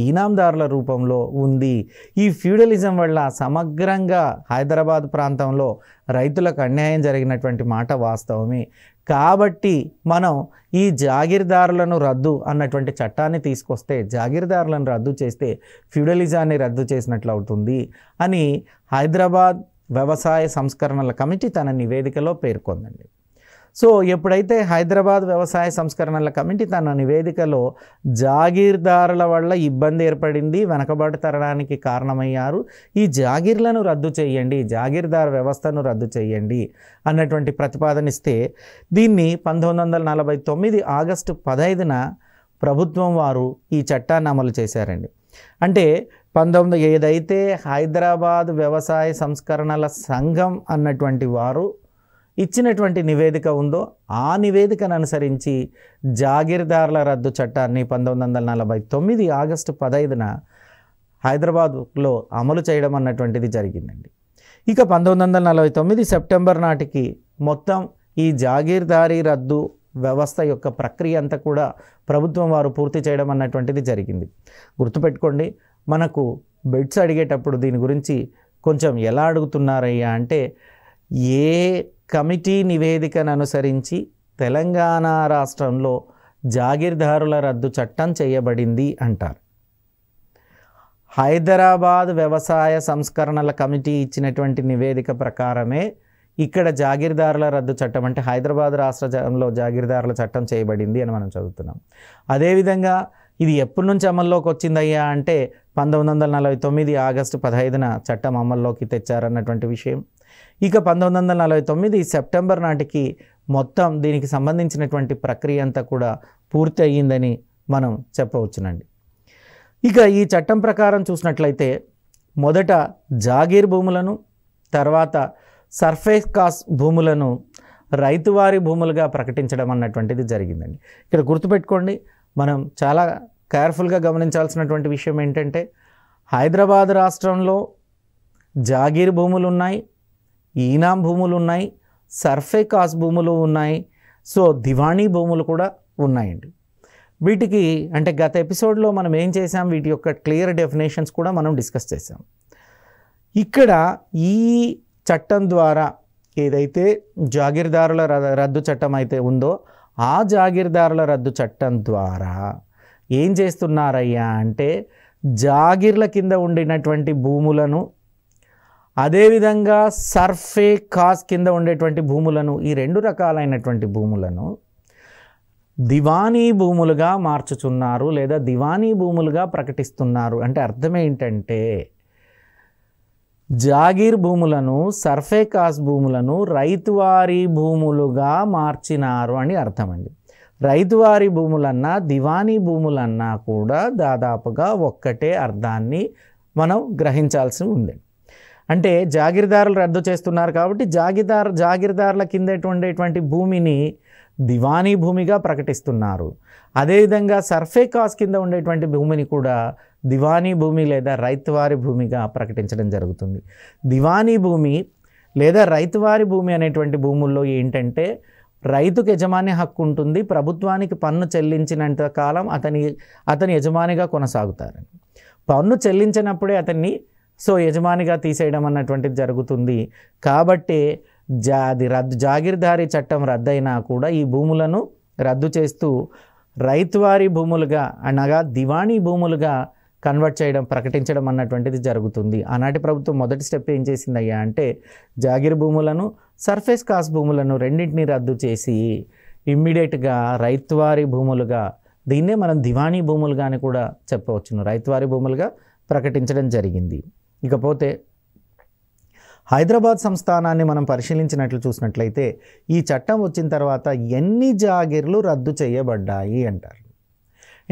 ఇనాందారుల రూపంలో ఉంది ఈ ఫ్యూడలిజం వల్ల సమగ్రంగా హైదరాబాద్ ప్రాంతంలో రైతులకు అన్యాయం జరిగినటువంటి మాట వాస్తవమే కాబట్టి మనం ఈ జాగీర్దారులను రద్దు అన్నటువంటి చట్టాన్ని తీసుకొస్తే జాగీర్దారులను రద్దు చేస్తే ఫ్యూడలిజాన్ని రద్దు చేసినట్లు అవుతుంది అని హైదరాబాద్ వ్యవసాయ సంస్కరణల కమిటీ తన నివేదికలో పేర్కొందండి సో ఎప్పుడైతే హైదరాబాద్ వ్యవసాయ సంస్కరణల కమిటీ తన నివేదికలో జాగీర్దారుల వల్ల ఇబ్బంది ఏర్పడింది వెనకబాటు తరడానికి కారణమయ్యారు ఈ జాగీర్లను రద్దు చేయండి జాగీర్దార్ వ్యవస్థను రద్దు చేయండి అన్నటువంటి ప్రతిపాదన ఇస్తే దీన్ని పంతొమ్మిది వందల నలభై తొమ్మిది ఆగస్టు పదహైదున ప్రభుత్వం వారు ఈ చట్టాన్ని అమలు చేశారండి అంటే పంతొమ్మిది ఏదైతే హైదరాబాద్ వ్యవసాయ సంస్కరణల సంఘం అన్నటువంటి వారు ఇచ్చినటువంటి నివేదిక ఉందో ఆ నివేదికను అనుసరించి జాగిర్దారుల రద్దు చట్టాన్ని పంతొమ్మిది వందల నలభై తొమ్మిది ఆగస్టు పదహైదున హైదరాబాద్లో అమలు చేయడం అన్నటువంటిది జరిగిందండి ఇక పంతొమ్మిది వందల నలభై తొమ్మిది సెప్టెంబర్ నాటికి మొత్తం ఈ జాగీర్దారీ రద్దు వ్యవస్థ యొక్క ప్రక్రియ అంతా కూడా ప్రభుత్వం వారు పూర్తి చేయడం అన్నటువంటిది జరిగింది గుర్తుపెట్టుకోండి మనకు బెడ్స్ అడిగేటప్పుడు దీని గురించి కొంచెం ఎలా అడుగుతున్నారయ్యా అంటే ఏ కమిటీ నివేదికను అనుసరించి తెలంగాణ రాష్ట్రంలో జాగీర్దారుల రద్దు చట్టం చేయబడింది అంటారు హైదరాబాద్ వ్యవసాయ సంస్కరణల కమిటీ ఇచ్చినటువంటి నివేదిక ప్రకారమే ఇక్కడ జాగీర్దారుల రద్దు చట్టం అంటే హైదరాబాద్ రాష్ట్రంలో జాగీర్దారుల చట్టం చేయబడింది అని మనం చదువుతున్నాం అదేవిధంగా ఇది ఎప్పటి నుంచి అమల్లోకి వచ్చిందయ్యా అంటే పంతొమ్మిది వందల నలభై తొమ్మిది ఆగస్టు పదహైదున చట్టం అమల్లోకి తెచ్చారన్నటువంటి విషయం ఇక పంతొమ్మిది వందల నలభై తొమ్మిది సెప్టెంబర్ నాటికి మొత్తం దీనికి సంబంధించినటువంటి ప్రక్రియ అంతా కూడా పూర్తి అయ్యిందని మనం చెప్పవచ్చునండి ఇక ఈ చట్టం ప్రకారం చూసినట్లయితే మొదట జాగీర్ భూములను తర్వాత సర్ఫేస్ కాస్ భూములను రైతువారి భూములుగా ప్రకటించడం అన్నటువంటిది జరిగిందండి ఇక్కడ గుర్తుపెట్టుకోండి మనం చాలా కేర్ఫుల్గా గమనించాల్సినటువంటి విషయం ఏంటంటే హైదరాబాద్ రాష్ట్రంలో జాగీర్ భూములు ఉన్నాయి ఈనాం భూములు ఉన్నాయి సర్ఫే కాస్ భూములు ఉన్నాయి సో దివాణీ భూములు కూడా ఉన్నాయండి వీటికి అంటే గత ఎపిసోడ్లో మనం ఏం చేసాం వీటి యొక్క క్లియర్ డెఫినేషన్స్ కూడా మనం డిస్కస్ చేసాం ఇక్కడ ఈ చట్టం ద్వారా ఏదైతే జాగీర్దారుల రద్దు చట్టం అయితే ఉందో ఆ జాగీర్దారుల రద్దు చట్టం ద్వారా ఏం చేస్తున్నారయ్యా అంటే జాగీర్ల కింద ఉండినటువంటి భూములను అదేవిధంగా సర్ఫే కాస్ కింద ఉండేటువంటి భూములను ఈ రెండు రకాలైనటువంటి భూములను దివానీ భూములుగా మార్చుచున్నారు లేదా దివానీ భూములుగా ప్రకటిస్తున్నారు అంటే అర్థం ఏంటంటే జాగీర్ భూములను సర్ఫే కాస్ భూములను రైతువారి భూములుగా మార్చినారు అని అర్థమండి రైతువారి భూములన్నా దివానీ భూములన్నా కూడా దాదాపుగా ఒక్కటే అర్థాన్ని మనం గ్రహించాల్సి ఉంది అంటే జాగీర్దారులు రద్దు చేస్తున్నారు కాబట్టి జాగీదార్ జాగీర్దారుల కింద ఉండేటువంటి భూమిని దివానీ భూమిగా ప్రకటిస్తున్నారు అదేవిధంగా సర్ఫే కాస్ కింద ఉండేటువంటి భూమిని కూడా దివానీ భూమి లేదా రైతువారి భూమిగా ప్రకటించడం జరుగుతుంది దివానీ భూమి లేదా రైతువారి భూమి అనేటువంటి భూముల్లో ఏంటంటే రైతుకు యజమాని హక్కు ఉంటుంది ప్రభుత్వానికి పన్ను చెల్లించినంత కాలం అతని అతని యజమానిగా కొనసాగుతారు పన్ను చెల్లించినప్పుడే అతన్ని సో యజమానిగా తీసేయడం అన్నటువంటిది జరుగుతుంది కాబట్టి జా అది రద్దు జాగిర్దారీ చట్టం రద్దయినా కూడా ఈ భూములను రద్దు చేస్తూ రైతువారి భూములుగా అనగా దివాణీ భూములుగా కన్వర్ట్ చేయడం ప్రకటించడం అన్నటువంటిది జరుగుతుంది ఆనాటి ప్రభుత్వం మొదటి స్టెప్ ఏం చేసిందయ్యా అంటే జాగిర్ భూములను సర్ఫేస్ కాస్ భూములను రెండింటిని రద్దు చేసి ఇమ్మీడియట్గా రైతువారి భూములుగా దీన్నే మనం దివాణీ భూములుగాని కూడా చెప్పవచ్చును రైతువారి భూములుగా ప్రకటించడం జరిగింది ఇకపోతే హైదరాబాద్ సంస్థానాన్ని మనం పరిశీలించినట్లు చూసినట్లయితే ఈ చట్టం వచ్చిన తర్వాత ఎన్ని జాగిర్లు రద్దు చేయబడ్డాయి అంటారు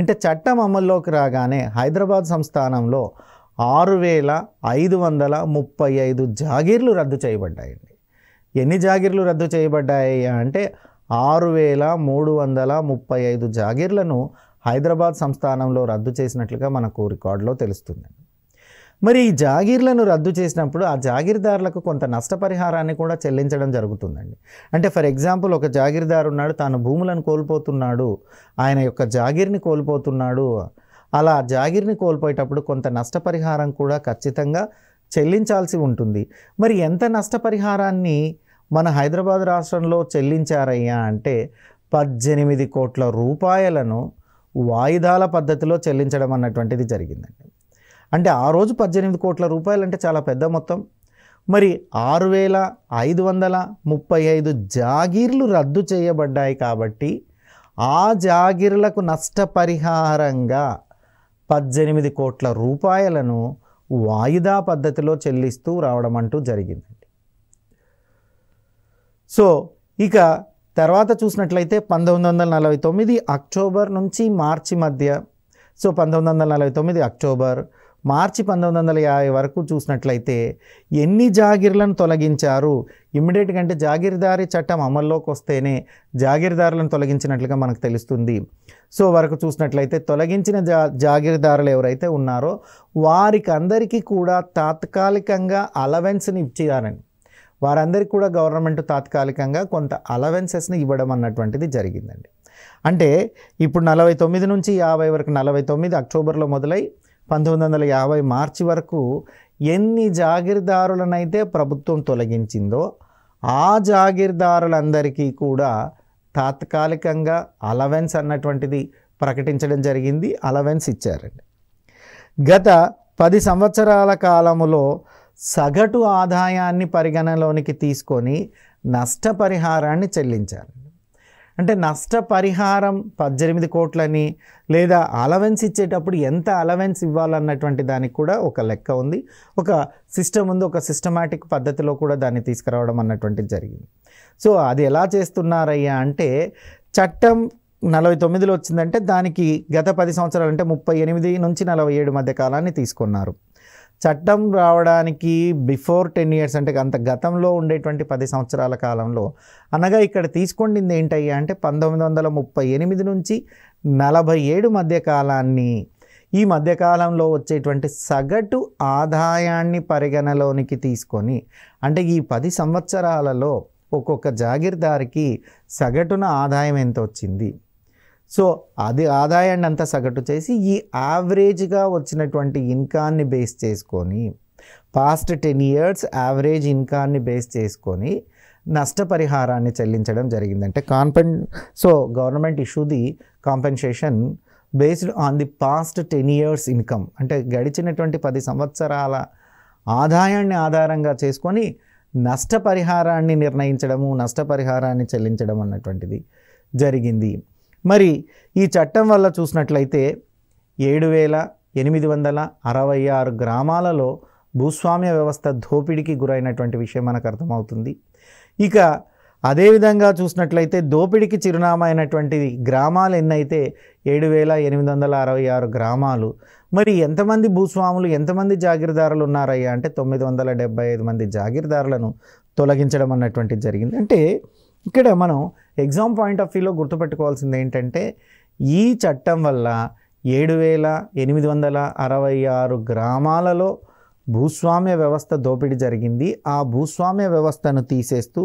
అంటే చట్టం అమల్లోకి రాగానే హైదరాబాద్ సంస్థానంలో ఆరు వేల ఐదు వందల ముప్పై ఐదు జాగీర్లు రద్దు చేయబడ్డాయండి ఎన్ని జాగీర్లు రద్దు చేయబడ్డాయి అంటే ఆరు వేల మూడు వందల ముప్పై ఐదు జాగీర్లను హైదరాబాద్ సంస్థానంలో రద్దు చేసినట్లుగా మనకు రికార్డులో తెలుస్తుంది మరి ఈ జాగీర్లను రద్దు చేసినప్పుడు ఆ జాగీర్దారులకు కొంత నష్టపరిహారాన్ని కూడా చెల్లించడం జరుగుతుందండి అంటే ఫర్ ఎగ్జాంపుల్ ఒక జాగీర్దారు ఉన్నాడు తాను భూములను కోల్పోతున్నాడు ఆయన యొక్క జాగీర్ని కోల్పోతున్నాడు అలా జాగీర్ని కోల్పోయేటప్పుడు కొంత నష్టపరిహారం కూడా ఖచ్చితంగా చెల్లించాల్సి ఉంటుంది మరి ఎంత నష్టపరిహారాన్ని మన హైదరాబాద్ రాష్ట్రంలో చెల్లించారయ్యా అంటే పద్దెనిమిది కోట్ల రూపాయలను వాయిదాల పద్ధతిలో చెల్లించడం అన్నటువంటిది జరిగిందండి అంటే ఆ రోజు పద్దెనిమిది కోట్ల రూపాయలు అంటే చాలా పెద్ద మొత్తం మరి ఆరు వేల ఐదు వందల ముప్పై ఐదు జాగీర్లు రద్దు చేయబడ్డాయి కాబట్టి ఆ జాగీర్లకు నష్టపరిహారంగా పద్దెనిమిది కోట్ల రూపాయలను వాయిదా పద్ధతిలో చెల్లిస్తూ రావడం అంటూ జరిగిందండి సో ఇక తర్వాత చూసినట్లయితే పంతొమ్మిది వందల నలభై తొమ్మిది అక్టోబర్ నుంచి మార్చి మధ్య సో పంతొమ్మిది వందల నలభై తొమ్మిది అక్టోబర్ మార్చి పంతొమ్మిది వందల యాభై వరకు చూసినట్లయితే ఎన్ని జాగీర్లను తొలగించారు ఇమ్మీడియట్గా అంటే జాగీర్దారీ చట్టం అమల్లోకి వస్తేనే జాగీర్దారులను తొలగించినట్లుగా మనకు తెలుస్తుంది సో వరకు చూసినట్లయితే తొలగించిన జా జాగీర్దారులు ఎవరైతే ఉన్నారో వారికి అందరికీ కూడా తాత్కాలికంగా అలవెన్స్ని ఇచ్చారని వారందరికీ కూడా గవర్నమెంట్ తాత్కాలికంగా కొంత అలవెన్సెస్ని ఇవ్వడం అన్నటువంటిది జరిగిందండి అంటే ఇప్పుడు నలభై తొమ్మిది నుంచి యాభై వరకు నలభై తొమ్మిది అక్టోబర్లో మొదలై పంతొమ్మిది వందల యాభై మార్చి వరకు ఎన్ని జాగీర్దారులనైతే ప్రభుత్వం తొలగించిందో ఆ జాగీర్దారులందరికీ కూడా తాత్కాలికంగా అలవెన్స్ అన్నటువంటిది ప్రకటించడం జరిగింది అలవెన్స్ ఇచ్చారండి గత పది సంవత్సరాల కాలములో సగటు ఆదాయాన్ని పరిగణలోనికి తీసుకొని నష్టపరిహారాన్ని చెల్లించారు అంటే నష్టపరిహారం పద్దెనిమిది కోట్లని లేదా అలవెన్స్ ఇచ్చేటప్పుడు ఎంత అలవెన్స్ ఇవ్వాలన్నటువంటి దానికి కూడా ఒక లెక్క ఉంది ఒక సిస్టమ్ ఉంది ఒక సిస్టమాటిక్ పద్ధతిలో కూడా దాన్ని తీసుకురావడం అన్నటువంటిది జరిగింది సో అది ఎలా చేస్తున్నారయ్యా అంటే చట్టం నలభై తొమ్మిదిలో వచ్చిందంటే దానికి గత పది సంవత్సరాలు అంటే ముప్పై ఎనిమిది నుంచి నలభై ఏడు మధ్య కాలాన్ని తీసుకున్నారు చట్టం రావడానికి బిఫోర్ టెన్ ఇయర్స్ అంటే అంత గతంలో ఉండేటువంటి పది సంవత్సరాల కాలంలో అనగా ఇక్కడ తీసుకుండింది ఏంటయ్యా అంటే పంతొమ్మిది వందల ముప్పై ఎనిమిది నుంచి నలభై ఏడు మధ్యకాలాన్ని ఈ మధ్యకాలంలో వచ్చేటువంటి సగటు ఆదాయాన్ని పరిగణలోనికి తీసుకొని అంటే ఈ పది సంవత్సరాలలో ఒక్కొక్క జాగీర్దారికి సగటున ఆదాయం ఎంత వచ్చింది సో అది ఆదాయాన్ని అంతా సగటు చేసి ఈ యావరేజ్గా వచ్చినటువంటి ఇన్కాన్ని బేస్ చేసుకొని పాస్ట్ టెన్ ఇయర్స్ యావరేజ్ ఇన్కాన్ని బేస్ చేసుకొని నష్టపరిహారాన్ని చెల్లించడం జరిగిందంటే కాన్పెన్ సో గవర్నమెంట్ ఇష్యూది compensation based on the past ten years income అంటే గడిచినటువంటి పది సంవత్సరాల ఆదాయాన్ని ఆధారంగా చేసుకొని నష్టపరిహారాన్ని నిర్ణయించడము నష్టపరిహారాన్ని చెల్లించడం అన్నటువంటిది జరిగింది మరి ఈ చట్టం వల్ల చూసినట్లయితే ఏడు వేల ఎనిమిది వందల అరవై ఆరు గ్రామాలలో భూస్వామ్య వ్యవస్థ దోపిడీకి గురైనటువంటి విషయం మనకు అర్థమవుతుంది ఇక అదేవిధంగా చూసినట్లయితే దోపిడీకి చిరునామా అయినటువంటి గ్రామాలు ఎన్నైతే ఏడు వేల ఎనిమిది వందల అరవై ఆరు గ్రామాలు మరి ఎంతమంది భూస్వాములు ఎంతమంది జాగీర్దారులు ఉన్నారయ్యా అంటే తొమ్మిది వందల డెబ్బై ఐదు మంది జాగీర్దారులను తొలగించడం అన్నటువంటి జరిగింది అంటే ఇక్కడ మనం ఎగ్జామ్ పాయింట్ ఆఫ్ వ్యూలో గుర్తుపెట్టుకోవాల్సింది ఏంటంటే ఈ చట్టం వల్ల ఏడు వేల ఎనిమిది వందల అరవై ఆరు గ్రామాలలో భూస్వామ్య వ్యవస్థ దోపిడీ జరిగింది ఆ భూస్వామ్య వ్యవస్థను తీసేస్తూ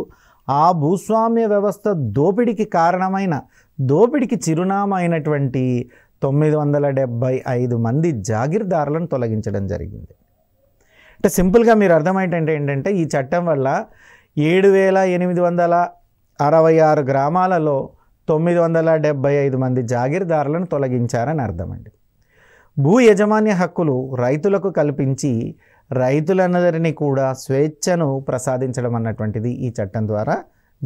ఆ భూస్వామ్య వ్యవస్థ దోపిడీకి కారణమైన దోపిడీకి చిరునామా అయినటువంటి తొమ్మిది వందల డెబ్బై ఐదు మంది జాగీర్దారులను తొలగించడం జరిగింది అంటే సింపుల్గా మీరు అర్థమయ్యేటంటే ఏంటంటే ఈ చట్టం వల్ల ఏడు వేల ఎనిమిది వందల అరవై ఆరు గ్రామాలలో తొమ్మిది వందల డెబ్బై ఐదు మంది జాగీర్దారులను తొలగించారని అర్థమండి భూ యజమాన్య హక్కులు రైతులకు కల్పించి రైతులందరినీ కూడా స్వేచ్ఛను ప్రసాదించడం అన్నటువంటిది ఈ చట్టం ద్వారా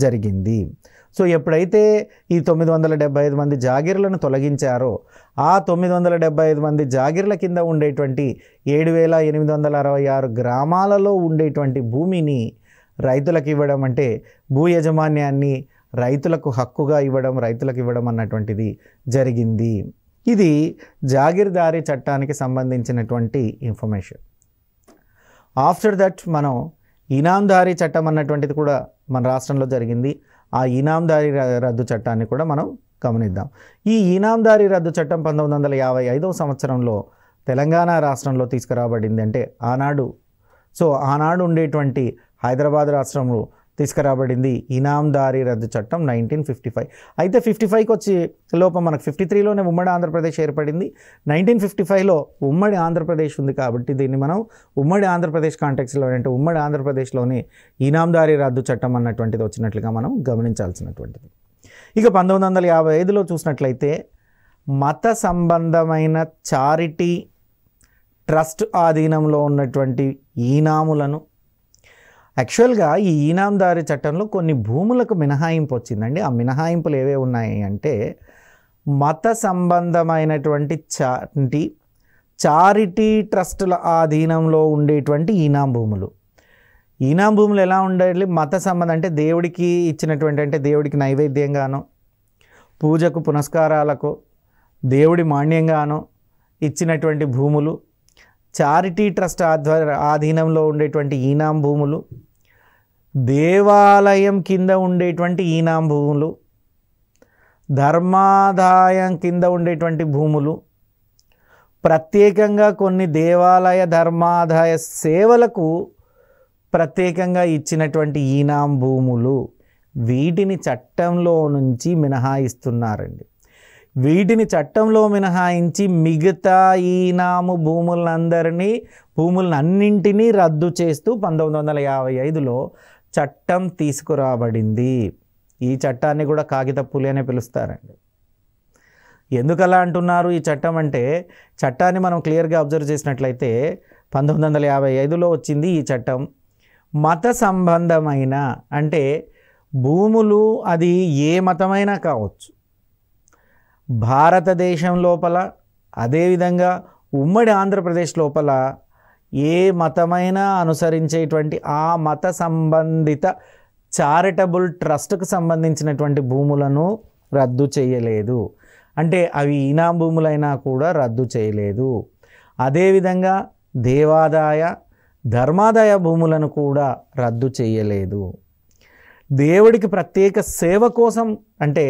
జరిగింది సో ఎప్పుడైతే ఈ తొమ్మిది వందల డెబ్బై ఐదు మంది జాగీర్లను తొలగించారో ఆ తొమ్మిది వందల డెబ్బై ఐదు మంది జాగీర్ల కింద ఉండేటువంటి ఏడు వేల ఎనిమిది వందల అరవై ఆరు గ్రామాలలో ఉండేటువంటి భూమిని రైతులకు ఇవ్వడం అంటే భూ యజమాన్యాన్ని రైతులకు హక్కుగా ఇవ్వడం రైతులకు ఇవ్వడం అన్నటువంటిది జరిగింది ఇది జాగీర్దారీ చట్టానికి సంబంధించినటువంటి ఇన్ఫర్మేషన్ ఆఫ్టర్ దట్ మనం ఇనాందారీ చట్టం అన్నటువంటిది కూడా మన రాష్ట్రంలో జరిగింది ఆ ఇనాందారీ రద్దు చట్టాన్ని కూడా మనం గమనిద్దాం ఈ ఇనాందారీ రద్దు చట్టం పంతొమ్మిది వందల యాభై ఐదవ సంవత్సరంలో తెలంగాణ రాష్ట్రంలో తీసుకురాబడింది అంటే ఆనాడు సో ఆనాడు ఉండేటువంటి హైదరాబాద్ రాష్ట్రంలో తీసుకురాబడింది ఇనాందారీ రద్దు చట్టం నైన్టీన్ ఫిఫ్టీ ఫైవ్ అయితే ఫిఫ్టీ ఫైవ్కి వచ్చి లోపం మనకు ఫిఫ్టీ త్రీలోనే ఉమ్మడి ఆంధ్రప్రదేశ్ ఏర్పడింది నైన్టీన్ ఫిఫ్టీ ఫైవ్లో ఉమ్మడి ఆంధ్రప్రదేశ్ ఉంది కాబట్టి దీన్ని మనం ఉమ్మడి ఆంధ్రప్రదేశ్ కాంటెక్స్లో అంటే ఉమ్మడి ఆంధ్రప్రదేశ్లోని ఇనాందారీ రద్దు చట్టం అన్నటువంటిది వచ్చినట్లుగా మనం గమనించాల్సినటువంటిది ఇక పంతొమ్మిది వందల యాభై ఐదులో చూసినట్లయితే మత సంబంధమైన చారిటీ ట్రస్ట్ ఆధీనంలో ఉన్నటువంటి ఈనాములను యాక్చువల్గా ఈ ఈనాందారి చట్టంలో కొన్ని భూములకు మినహాయింపు వచ్చిందండి ఆ మినహాయింపులు ఏవే ఉన్నాయి అంటే మత సంబంధమైనటువంటి చాటి చారిటీ ట్రస్టుల ఆధీనంలో ఉండేటువంటి ఈనాం భూములు ఈనాం భూములు ఎలా ఉండాలి మత సంబంధం అంటే దేవుడికి ఇచ్చినటువంటి అంటే దేవుడికి నైవేద్యంగానో పూజకు పునస్కారాలకు దేవుడి మాణ్యంగానో ఇచ్చినటువంటి భూములు చారిటీ ట్రస్ట్ ఆధ్వ ఆధీనంలో ఉండేటువంటి ఈనాం భూములు దేవాలయం కింద ఉండేటువంటి ఈనాం భూములు ధర్మాదాయం కింద ఉండేటువంటి భూములు ప్రత్యేకంగా కొన్ని దేవాలయ ధర్మాదాయ సేవలకు ప్రత్యేకంగా ఇచ్చినటువంటి ఈనాం భూములు వీటిని చట్టంలో నుంచి మినహాయిస్తున్నారండి వీటిని చట్టంలో మినహాయించి మిగతా ఈనాము భూములందరినీ భూములను అన్నింటినీ రద్దు చేస్తూ పంతొమ్మిది వందల యాభై ఐదులో చట్టం తీసుకురాబడింది ఈ చట్టాన్ని కూడా కాగితపులి అనే పిలుస్తారండి ఎందుకు అలా అంటున్నారు ఈ చట్టం అంటే చట్టాన్ని మనం క్లియర్గా అబ్జర్వ్ చేసినట్లయితే పంతొమ్మిది వందల యాభై ఐదులో వచ్చింది ఈ చట్టం మత సంబంధమైన అంటే భూములు అది ఏ మతమైనా కావచ్చు భారతదేశం లోపల అదేవిధంగా ఉమ్మడి ఆంధ్రప్రదేశ్ లోపల ఏ మతమైనా అనుసరించేటువంటి ఆ మత సంబంధిత చారిటబుల్ ట్రస్ట్కు సంబంధించినటువంటి భూములను రద్దు చేయలేదు అంటే అవి ఈనాం భూములైనా కూడా రద్దు చేయలేదు అదేవిధంగా దేవాదాయ ధర్మాదాయ భూములను కూడా రద్దు చేయలేదు దేవుడికి ప్రత్యేక సేవ కోసం అంటే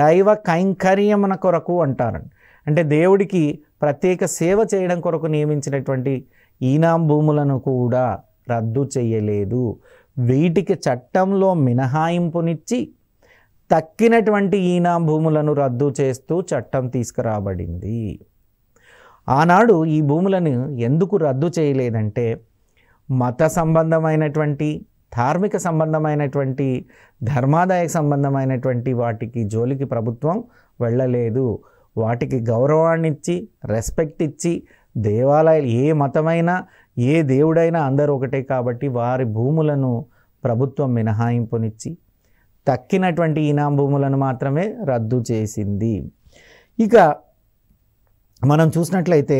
దైవ కైంకర్యమున కొరకు అంటారు అంటే దేవుడికి ప్రత్యేక సేవ చేయడం కొరకు నియమించినటువంటి ఈనాం భూములను కూడా రద్దు చేయలేదు వీటికి చట్టంలో మినహాయింపునిచ్చి తక్కినటువంటి ఈనాం భూములను రద్దు చేస్తూ చట్టం తీసుకురాబడింది ఆనాడు ఈ భూములను ఎందుకు రద్దు చేయలేదంటే మత సంబంధమైనటువంటి ధార్మిక సంబంధమైనటువంటి ధర్మాదాయ సంబంధమైనటువంటి వాటికి జోలికి ప్రభుత్వం వెళ్ళలేదు వాటికి గౌరవాన్నిచ్చి రెస్పెక్ట్ ఇచ్చి దేవాలయాలు ఏ మతమైనా ఏ దేవుడైనా అందరూ ఒకటే కాబట్టి వారి భూములను ప్రభుత్వం మినహాయింపునిచ్చి తక్కినటువంటి ఈనాం భూములను మాత్రమే రద్దు చేసింది ఇక మనం చూసినట్లయితే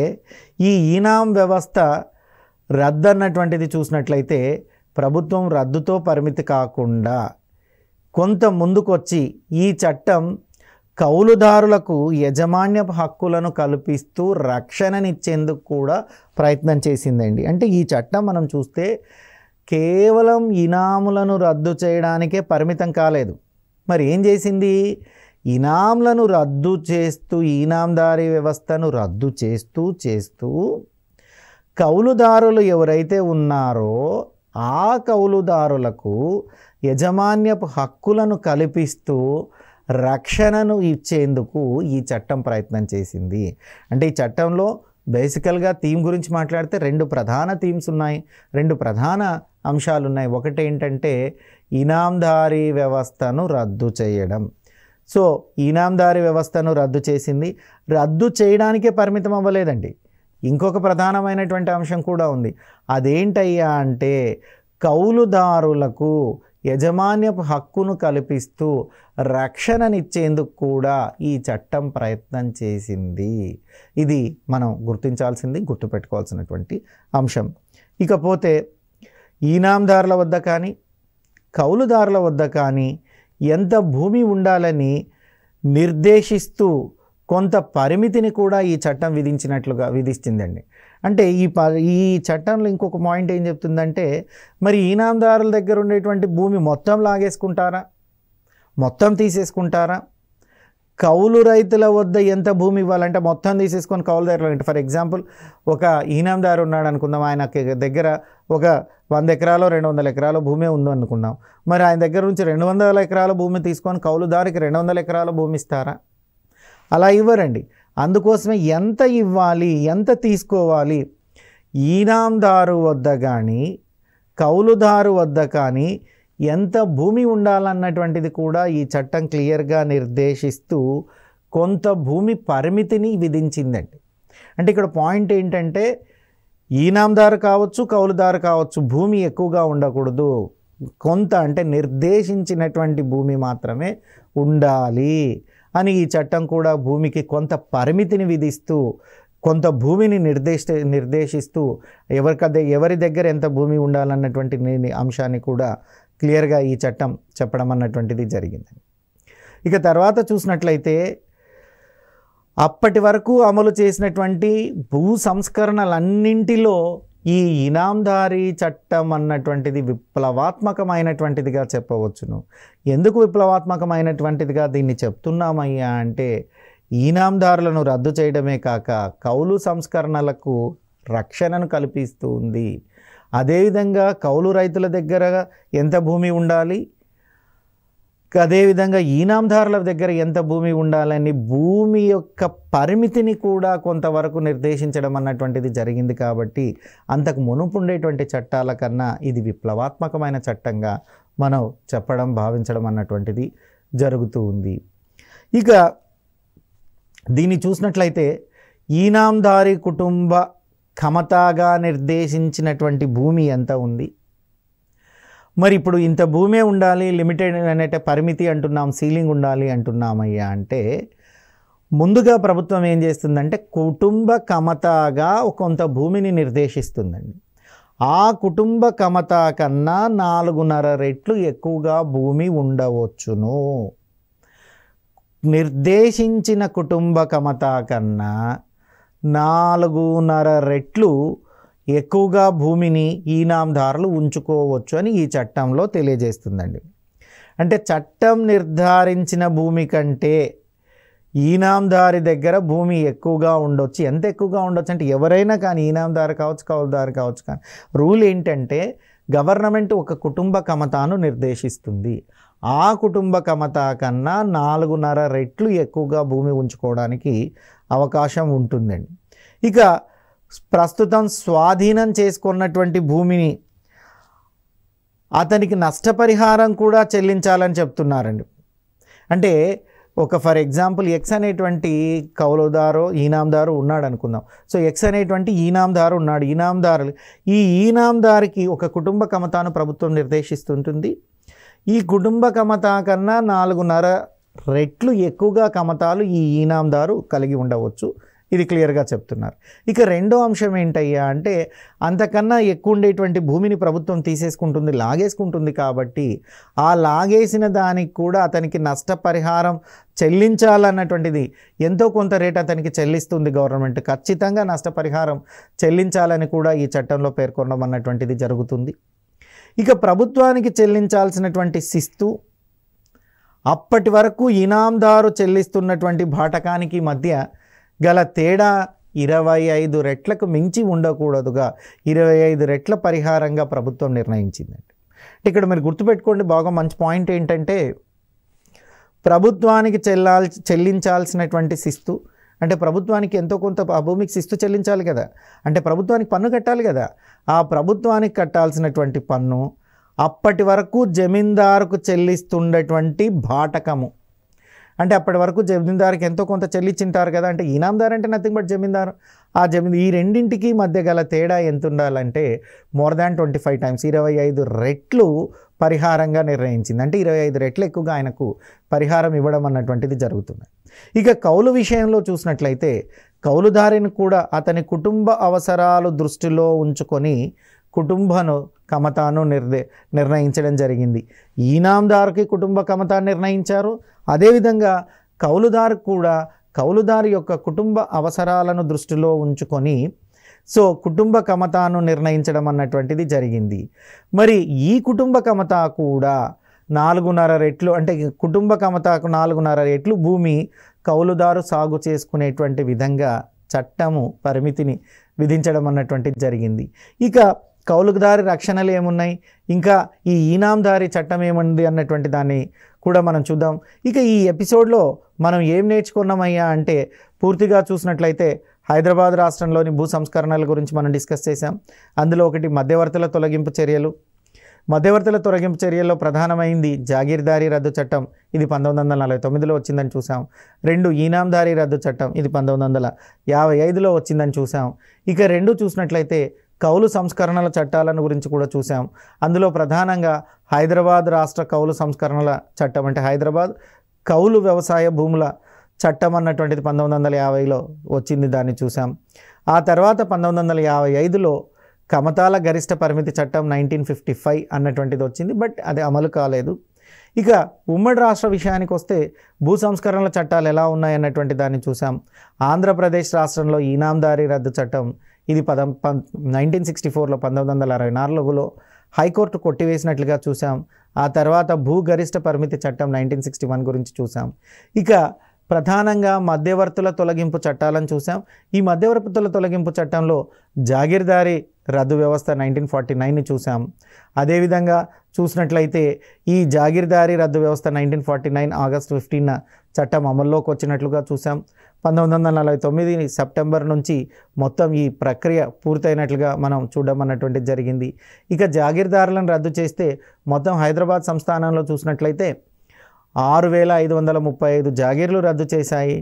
ఈ ఈనాం వ్యవస్థ రద్దు అన్నటువంటిది చూసినట్లయితే ప్రభుత్వం రద్దుతో పరిమితి కాకుండా కొంత ముందుకొచ్చి ఈ చట్టం కౌలుదారులకు యజమాన్య హక్కులను కల్పిస్తూ రక్షణనిచ్చేందుకు కూడా ప్రయత్నం చేసిందండి అంటే ఈ చట్టం మనం చూస్తే కేవలం ఇనాములను రద్దు చేయడానికే పరిమితం కాలేదు మరి ఏం చేసింది ఇనాములను రద్దు చేస్తూ ఈనాందారీ వ్యవస్థను రద్దు చేస్తూ చేస్తూ కౌలుదారులు ఎవరైతే ఉన్నారో ఆ కౌలుదారులకు యజమాన్యపు హక్కులను కల్పిస్తూ రక్షణను ఇచ్చేందుకు ఈ చట్టం ప్రయత్నం చేసింది అంటే ఈ చట్టంలో బేసికల్గా థీమ్ గురించి మాట్లాడితే రెండు ప్రధాన థీమ్స్ ఉన్నాయి రెండు ప్రధాన అంశాలు ఉన్నాయి ఒకటి ఏంటంటే ఇనాందారీ వ్యవస్థను రద్దు చేయడం సో ఇనాందారీ వ్యవస్థను రద్దు చేసింది రద్దు చేయడానికే పరిమితం అవ్వలేదండి ఇంకొక ప్రధానమైనటువంటి అంశం కూడా ఉంది అదేంటయ్యా అంటే కౌలుదారులకు యజమాన్యపు హక్కును కల్పిస్తూ రక్షణనిచ్చేందుకు కూడా ఈ చట్టం ప్రయత్నం చేసింది ఇది మనం గుర్తించాల్సింది గుర్తుపెట్టుకోవాల్సినటువంటి అంశం ఇకపోతే ఈనాందారుల వద్ద కానీ కౌలుదారుల వద్ద కానీ ఎంత భూమి ఉండాలని నిర్దేశిస్తూ కొంత పరిమితిని కూడా ఈ చట్టం విధించినట్లుగా విధిస్తుందండి అంటే ఈ ప ఈ చట్టంలో ఇంకొక పాయింట్ ఏం చెప్తుందంటే మరి ఈనాందారుల దగ్గర ఉండేటువంటి భూమి మొత్తం లాగేసుకుంటారా మొత్తం తీసేసుకుంటారా కౌలు రైతుల వద్ద ఎంత భూమి ఇవ్వాలంటే మొత్తం తీసేసుకొని కౌలు దగ్గర అంటే ఫర్ ఎగ్జాంపుల్ ఒక ఈనాందారు ఉన్నాడు అనుకుందాం ఆయన దగ్గర ఒక వంద ఎకరాలో రెండు వందల ఎకరాల భూమి ఉంది అనుకున్నాం మరి ఆయన దగ్గర నుంచి రెండు వందల ఎకరాల భూమి తీసుకొని కౌలుదారికి రెండు వందల ఎకరాల భూమి ఇస్తారా అలా ఇవ్వరండి అందుకోసమే ఎంత ఇవ్వాలి ఎంత తీసుకోవాలి ఈనాందారు వద్ద కానీ కౌలుదారు వద్ద కానీ ఎంత భూమి ఉండాలన్నటువంటిది కూడా ఈ చట్టం క్లియర్గా నిర్దేశిస్తూ కొంత భూమి పరిమితిని విధించిందండి అంటే ఇక్కడ పాయింట్ ఏంటంటే ఈనాందారు కావచ్చు కౌలుదారు కావచ్చు భూమి ఎక్కువగా ఉండకూడదు కొంత అంటే నిర్దేశించినటువంటి భూమి మాత్రమే ఉండాలి అని ఈ చట్టం కూడా భూమికి కొంత పరిమితిని విధిస్తూ కొంత భూమిని నిర్దేశ నిర్దేశిస్తూ ఎవరికదే ఎవరి దగ్గర ఎంత భూమి ఉండాలన్నటువంటి అంశాన్ని కూడా క్లియర్గా ఈ చట్టం చెప్పడం అన్నటువంటిది జరిగింది ఇక తర్వాత చూసినట్లయితే అప్పటి వరకు అమలు చేసినటువంటి భూ సంస్కరణలన్నింటిలో ఈ ఇనాందారీ చట్టం అన్నటువంటిది విప్లవాత్మకమైనటువంటిదిగా చెప్పవచ్చును ఎందుకు విప్లవాత్మకమైనటువంటిదిగా దీన్ని చెప్తున్నామయ్యా అంటే ఈనాందారులను రద్దు చేయడమే కాక కౌలు సంస్కరణలకు రక్షణను కల్పిస్తూ ఉంది అదేవిధంగా కౌలు రైతుల దగ్గర ఎంత భూమి ఉండాలి అదేవిధంగా ఈనాంధారుల దగ్గర ఎంత భూమి ఉండాలని భూమి యొక్క పరిమితిని కూడా కొంతవరకు నిర్దేశించడం అన్నటువంటిది జరిగింది కాబట్టి అంతకు మునుపు ఉండేటువంటి చట్టాల కన్నా ఇది విప్లవాత్మకమైన చట్టంగా మనం చెప్పడం భావించడం అన్నటువంటిది జరుగుతూ ఉంది ఇక దీన్ని చూసినట్లయితే ఈనాంధారి కుటుంబ కమతాగా నిర్దేశించినటువంటి భూమి ఎంత ఉంది మరి ఇప్పుడు ఇంత భూమే ఉండాలి లిమిటెడ్ అనేట పరిమితి అంటున్నాం సీలింగ్ ఉండాలి అంటున్నామయ్యా అంటే ముందుగా ప్రభుత్వం ఏం చేస్తుందంటే కుటుంబ కమతాగా కొంత భూమిని నిర్దేశిస్తుందండి ఆ కుటుంబ కమత కన్నా నాలుగున్నర రెట్లు ఎక్కువగా భూమి ఉండవచ్చును నిర్దేశించిన కుటుంబ కమత కన్నా నాలుగున్నర రెట్లు ఎక్కువగా భూమిని ఈనాందారులు ఉంచుకోవచ్చు అని ఈ చట్టంలో తెలియజేస్తుందండి అంటే చట్టం నిర్ధారించిన భూమి కంటే ఈనాందారి దగ్గర భూమి ఎక్కువగా ఉండొచ్చు ఎంత ఎక్కువగా ఉండొచ్చు అంటే ఎవరైనా కానీ ఈనాందారు కావచ్చు కౌలుదారు కావచ్చు కానీ రూల్ ఏంటంటే గవర్నమెంట్ ఒక కుటుంబ కమతాను నిర్దేశిస్తుంది ఆ కుటుంబ కమత కన్నా నాలుగున్నర రెట్లు ఎక్కువగా భూమి ఉంచుకోవడానికి అవకాశం ఉంటుందండి ఇక ప్రస్తుతం స్వాధీనం చేసుకున్నటువంటి భూమిని అతనికి నష్టపరిహారం కూడా చెల్లించాలని చెప్తున్నారండి అంటే ఒక ఫర్ ఎగ్జాంపుల్ ఎక్స్ అనేటువంటి కౌలుదారు ఈనాందారు ఉన్నాడు అనుకుందాం సో ఎక్స్ అనేటువంటి ఈనాందారు ఉన్నాడు ఈనాందారు ఈ ఈనాందారికి ఒక కుటుంబ కమతాను ప్రభుత్వం నిర్దేశిస్తుంటుంది ఈ కుటుంబ కమత కన్నా నాలుగున్నర రెట్లు ఎక్కువగా కమతాలు ఈ ఈనాందారు కలిగి ఉండవచ్చు ఇది క్లియర్గా చెప్తున్నారు ఇక రెండో అంశం ఏంటయ్యా అంటే అంతకన్నా ఎక్కువ ఉండేటువంటి భూమిని ప్రభుత్వం తీసేసుకుంటుంది లాగేసుకుంటుంది కాబట్టి ఆ లాగేసిన దానికి కూడా అతనికి నష్టపరిహారం చెల్లించాలన్నటువంటిది ఎంతో కొంత రేట్ అతనికి చెల్లిస్తుంది గవర్నమెంట్ ఖచ్చితంగా నష్టపరిహారం చెల్లించాలని కూడా ఈ చట్టంలో పేర్కొనడం అన్నటువంటిది జరుగుతుంది ఇక ప్రభుత్వానికి చెల్లించాల్సినటువంటి శిస్తు అప్పటి వరకు ఇనాందారు చెల్లిస్తున్నటువంటి బాటకానికి మధ్య గల తేడా ఇరవై ఐదు రెట్లకు మించి ఉండకూడదుగా ఇరవై ఐదు రెట్ల పరిహారంగా ప్రభుత్వం నిర్ణయించిందండి ఇక్కడ మీరు గుర్తుపెట్టుకోండి బాగా మంచి పాయింట్ ఏంటంటే ప్రభుత్వానికి చెల్లాల్ చెల్లించాల్సినటువంటి శిస్తు అంటే ప్రభుత్వానికి ఎంతో కొంత ఆ భూమికి శిస్తు చెల్లించాలి కదా అంటే ప్రభుత్వానికి పన్ను కట్టాలి కదా ఆ ప్రభుత్వానికి కట్టాల్సినటువంటి పన్ను అప్పటి వరకు జమీందారుకు చెల్లిస్తుండేటువంటి బాటకము అంటే అప్పటి వరకు జమీందార్కి ఎంతో కొంత చెల్లించింటారు కదా అంటే ఈనాందార్ అంటే నథింగ్ బట్ జమీందారు ఆ జమీందారు ఈ రెండింటికి మధ్య గల తేడా ఎంత ఉండాలంటే more than twenty five times ఇరవై ఐదు రెట్లు పరిహారంగా నిర్ణయించింది అంటే ఇరవై ఐదు రెట్లు ఎక్కువగా ఆయనకు పరిహారం ఇవ్వడం అన్నటువంటిది జరుగుతుంది ఇక కౌలు విషయంలో చూసినట్లయితే కౌలుదారిని కూడా అతని కుటుంబ అవసరాలు దృష్టిలో ఉంచుకొని కుటుంబను కమతాను నిర్దే నిర్ణయించడం జరిగింది ఈనాందారుకి కుటుంబ కమత నిర్ణయించారు అదేవిధంగా కౌలుదారు కూడా కౌలుదారు యొక్క కుటుంబ అవసరాలను దృష్టిలో ఉంచుకొని సో కుటుంబ కమతాను నిర్ణయించడం అన్నటువంటిది జరిగింది మరి ఈ కుటుంబ కమత కూడా నాలుగున్నర రెట్లు అంటే కుటుంబ కమతకు నాలుగున్నర రెట్లు భూమి కౌలుదారు సాగు చేసుకునేటువంటి విధంగా చట్టము పరిమితిని విధించడం అన్నటువంటిది జరిగింది ఇక కౌలుకుదారి రక్షణలు ఏమున్నాయి ఇంకా ఈ ఈనాందారి చట్టం ఏముంది అన్నటువంటి దాన్ని కూడా మనం చూద్దాం ఇక ఈ ఎపిసోడ్లో మనం ఏం నేర్చుకున్నామయ్యా అంటే పూర్తిగా చూసినట్లయితే హైదరాబాద్ రాష్ట్రంలోని భూ సంస్కరణల గురించి మనం డిస్కస్ చేశాం అందులో ఒకటి మధ్యవర్తుల తొలగింపు చర్యలు మధ్యవర్తుల తొలగింపు చర్యల్లో ప్రధానమైంది జాగీర్దారీ రద్దు చట్టం ఇది పంతొమ్మిది వందల నలభై తొమ్మిదిలో వచ్చిందని చూసాం రెండు ఈనాందారీ రద్దు చట్టం ఇది పంతొమ్మిది వందల యాభై ఐదులో వచ్చిందని చూసాం ఇక రెండు చూసినట్లయితే కౌలు సంస్కరణల చట్టాలను గురించి కూడా చూసాం అందులో ప్రధానంగా హైదరాబాద్ రాష్ట్ర కౌలు సంస్కరణల చట్టం అంటే హైదరాబాద్ కౌలు వ్యవసాయ భూముల చట్టం అన్నటువంటిది పంతొమ్మిది వందల యాభైలో వచ్చింది దాన్ని చూసాం ఆ తర్వాత పంతొమ్మిది వందల యాభై ఐదులో కమతాల గరిష్ట పరిమితి చట్టం నైన్టీన్ ఫిఫ్టీ ఫైవ్ అన్నటువంటిది వచ్చింది బట్ అది అమలు కాలేదు ఇక ఉమ్మడి రాష్ట్ర విషయానికి వస్తే భూ సంస్కరణల చట్టాలు ఎలా ఉన్నాయన్నటువంటి దాన్ని చూసాం ఆంధ్రప్రదేశ్ రాష్ట్రంలో ఈనాందారీ రద్దు చట్టం ఇది పదం నైన్టీన్ సిక్స్టీ ఫోర్లో పంతొమ్మిది వందల అరవై నాలుగులో హైకోర్టు కొట్టివేసినట్లుగా చూసాం ఆ తర్వాత భూగరిష్ట పరిమితి చట్టం నైన్టీన్ సిక్స్టీ వన్ గురించి చూసాం ఇక ప్రధానంగా మధ్యవర్తుల తొలగింపు చట్టాలను చూసాం ఈ మధ్యవర్తుల తొలగింపు చట్టంలో జాగీర్దారి రద్దు వ్యవస్థ నైన్టీన్ ఫార్టీ నైన్ని చూసాం అదేవిధంగా చూసినట్లయితే ఈ జాగీర్దారి రద్దు వ్యవస్థ nineteen forty nine August fifteen చట్టం అమల్లోకి వచ్చినట్లుగా చూసాం పంతొమ్మిది వందల నలభై తొమ్మిది సెప్టెంబర్ నుంచి మొత్తం ఈ ప్రక్రియ పూర్తయినట్లుగా మనం చూడడం జరిగింది ఇక జాగీర్దారులను రద్దు చేస్తే మొత్తం హైదరాబాద్ సంస్థానంలో చూసినట్లయితే ఆరు వేల ఐదు వందల ముప్పై ఐదు జాగీర్లు రద్దు చేశాయి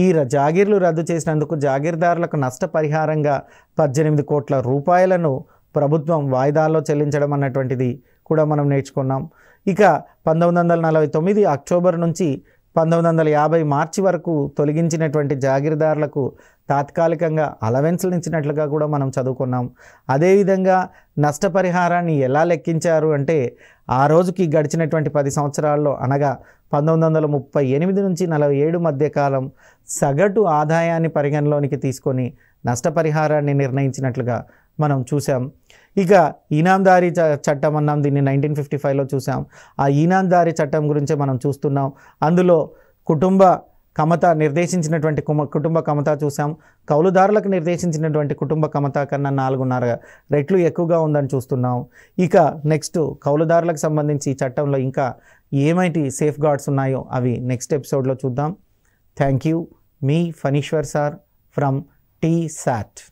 ఈ జాగీర్లు రద్దు చేసినందుకు జాగీర్దారులకు నష్టపరిహారంగా పద్దెనిమిది కోట్ల రూపాయలను ప్రభుత్వం వాయిదాల్లో చెల్లించడం అన్నటువంటిది కూడా మనం నేర్చుకున్నాం ఇక పంతొమ్మిది వందల నలభై తొమ్మిది అక్టోబర్ నుంచి పంతొమ్మిది వందల యాభై మార్చి వరకు తొలగించినటువంటి జాగీర్దారులకు తాత్కాలికంగా అలవెన్స్లు ఇచ్చినట్లుగా కూడా మనం చదువుకున్నాం అదేవిధంగా నష్టపరిహారాన్ని ఎలా లెక్కించారు అంటే ఆ రోజుకి గడిచినటువంటి పది సంవత్సరాల్లో అనగా పంతొమ్మిది వందల ముప్పై ఎనిమిది నుంచి నలభై ఏడు మధ్య కాలం సగటు ఆదాయాన్ని పరిగణలోనికి తీసుకొని నష్టపరిహారాన్ని నిర్ణయించినట్లుగా మనం చూసాం ఇక ఈనాందారీ చట్టం అన్నాం దీన్ని నైన్టీన్ ఫిఫ్టీ ఫైవ్లో చూసాం ఆ ఈనాందారీ చట్టం గురించి మనం చూస్తున్నాం అందులో కుటుంబ కమత నిర్దేశించినటువంటి కుమ కుటుంబ కమత చూసాం కౌలుదారులకు నిర్దేశించినటువంటి కుటుంబ కమత కన్నా నాలుగున్నర రెట్లు ఎక్కువగా ఉందని చూస్తున్నాం ఇక నెక్స్ట్ కౌలుదారులకు సంబంధించి ఈ చట్టంలో ఇంకా ఏమైటి సేఫ్ గార్డ్స్ ఉన్నాయో అవి నెక్స్ట్ ఎపిసోడ్లో చూద్దాం థ్యాంక్ యూ మీ Phaneeshwar sir from T short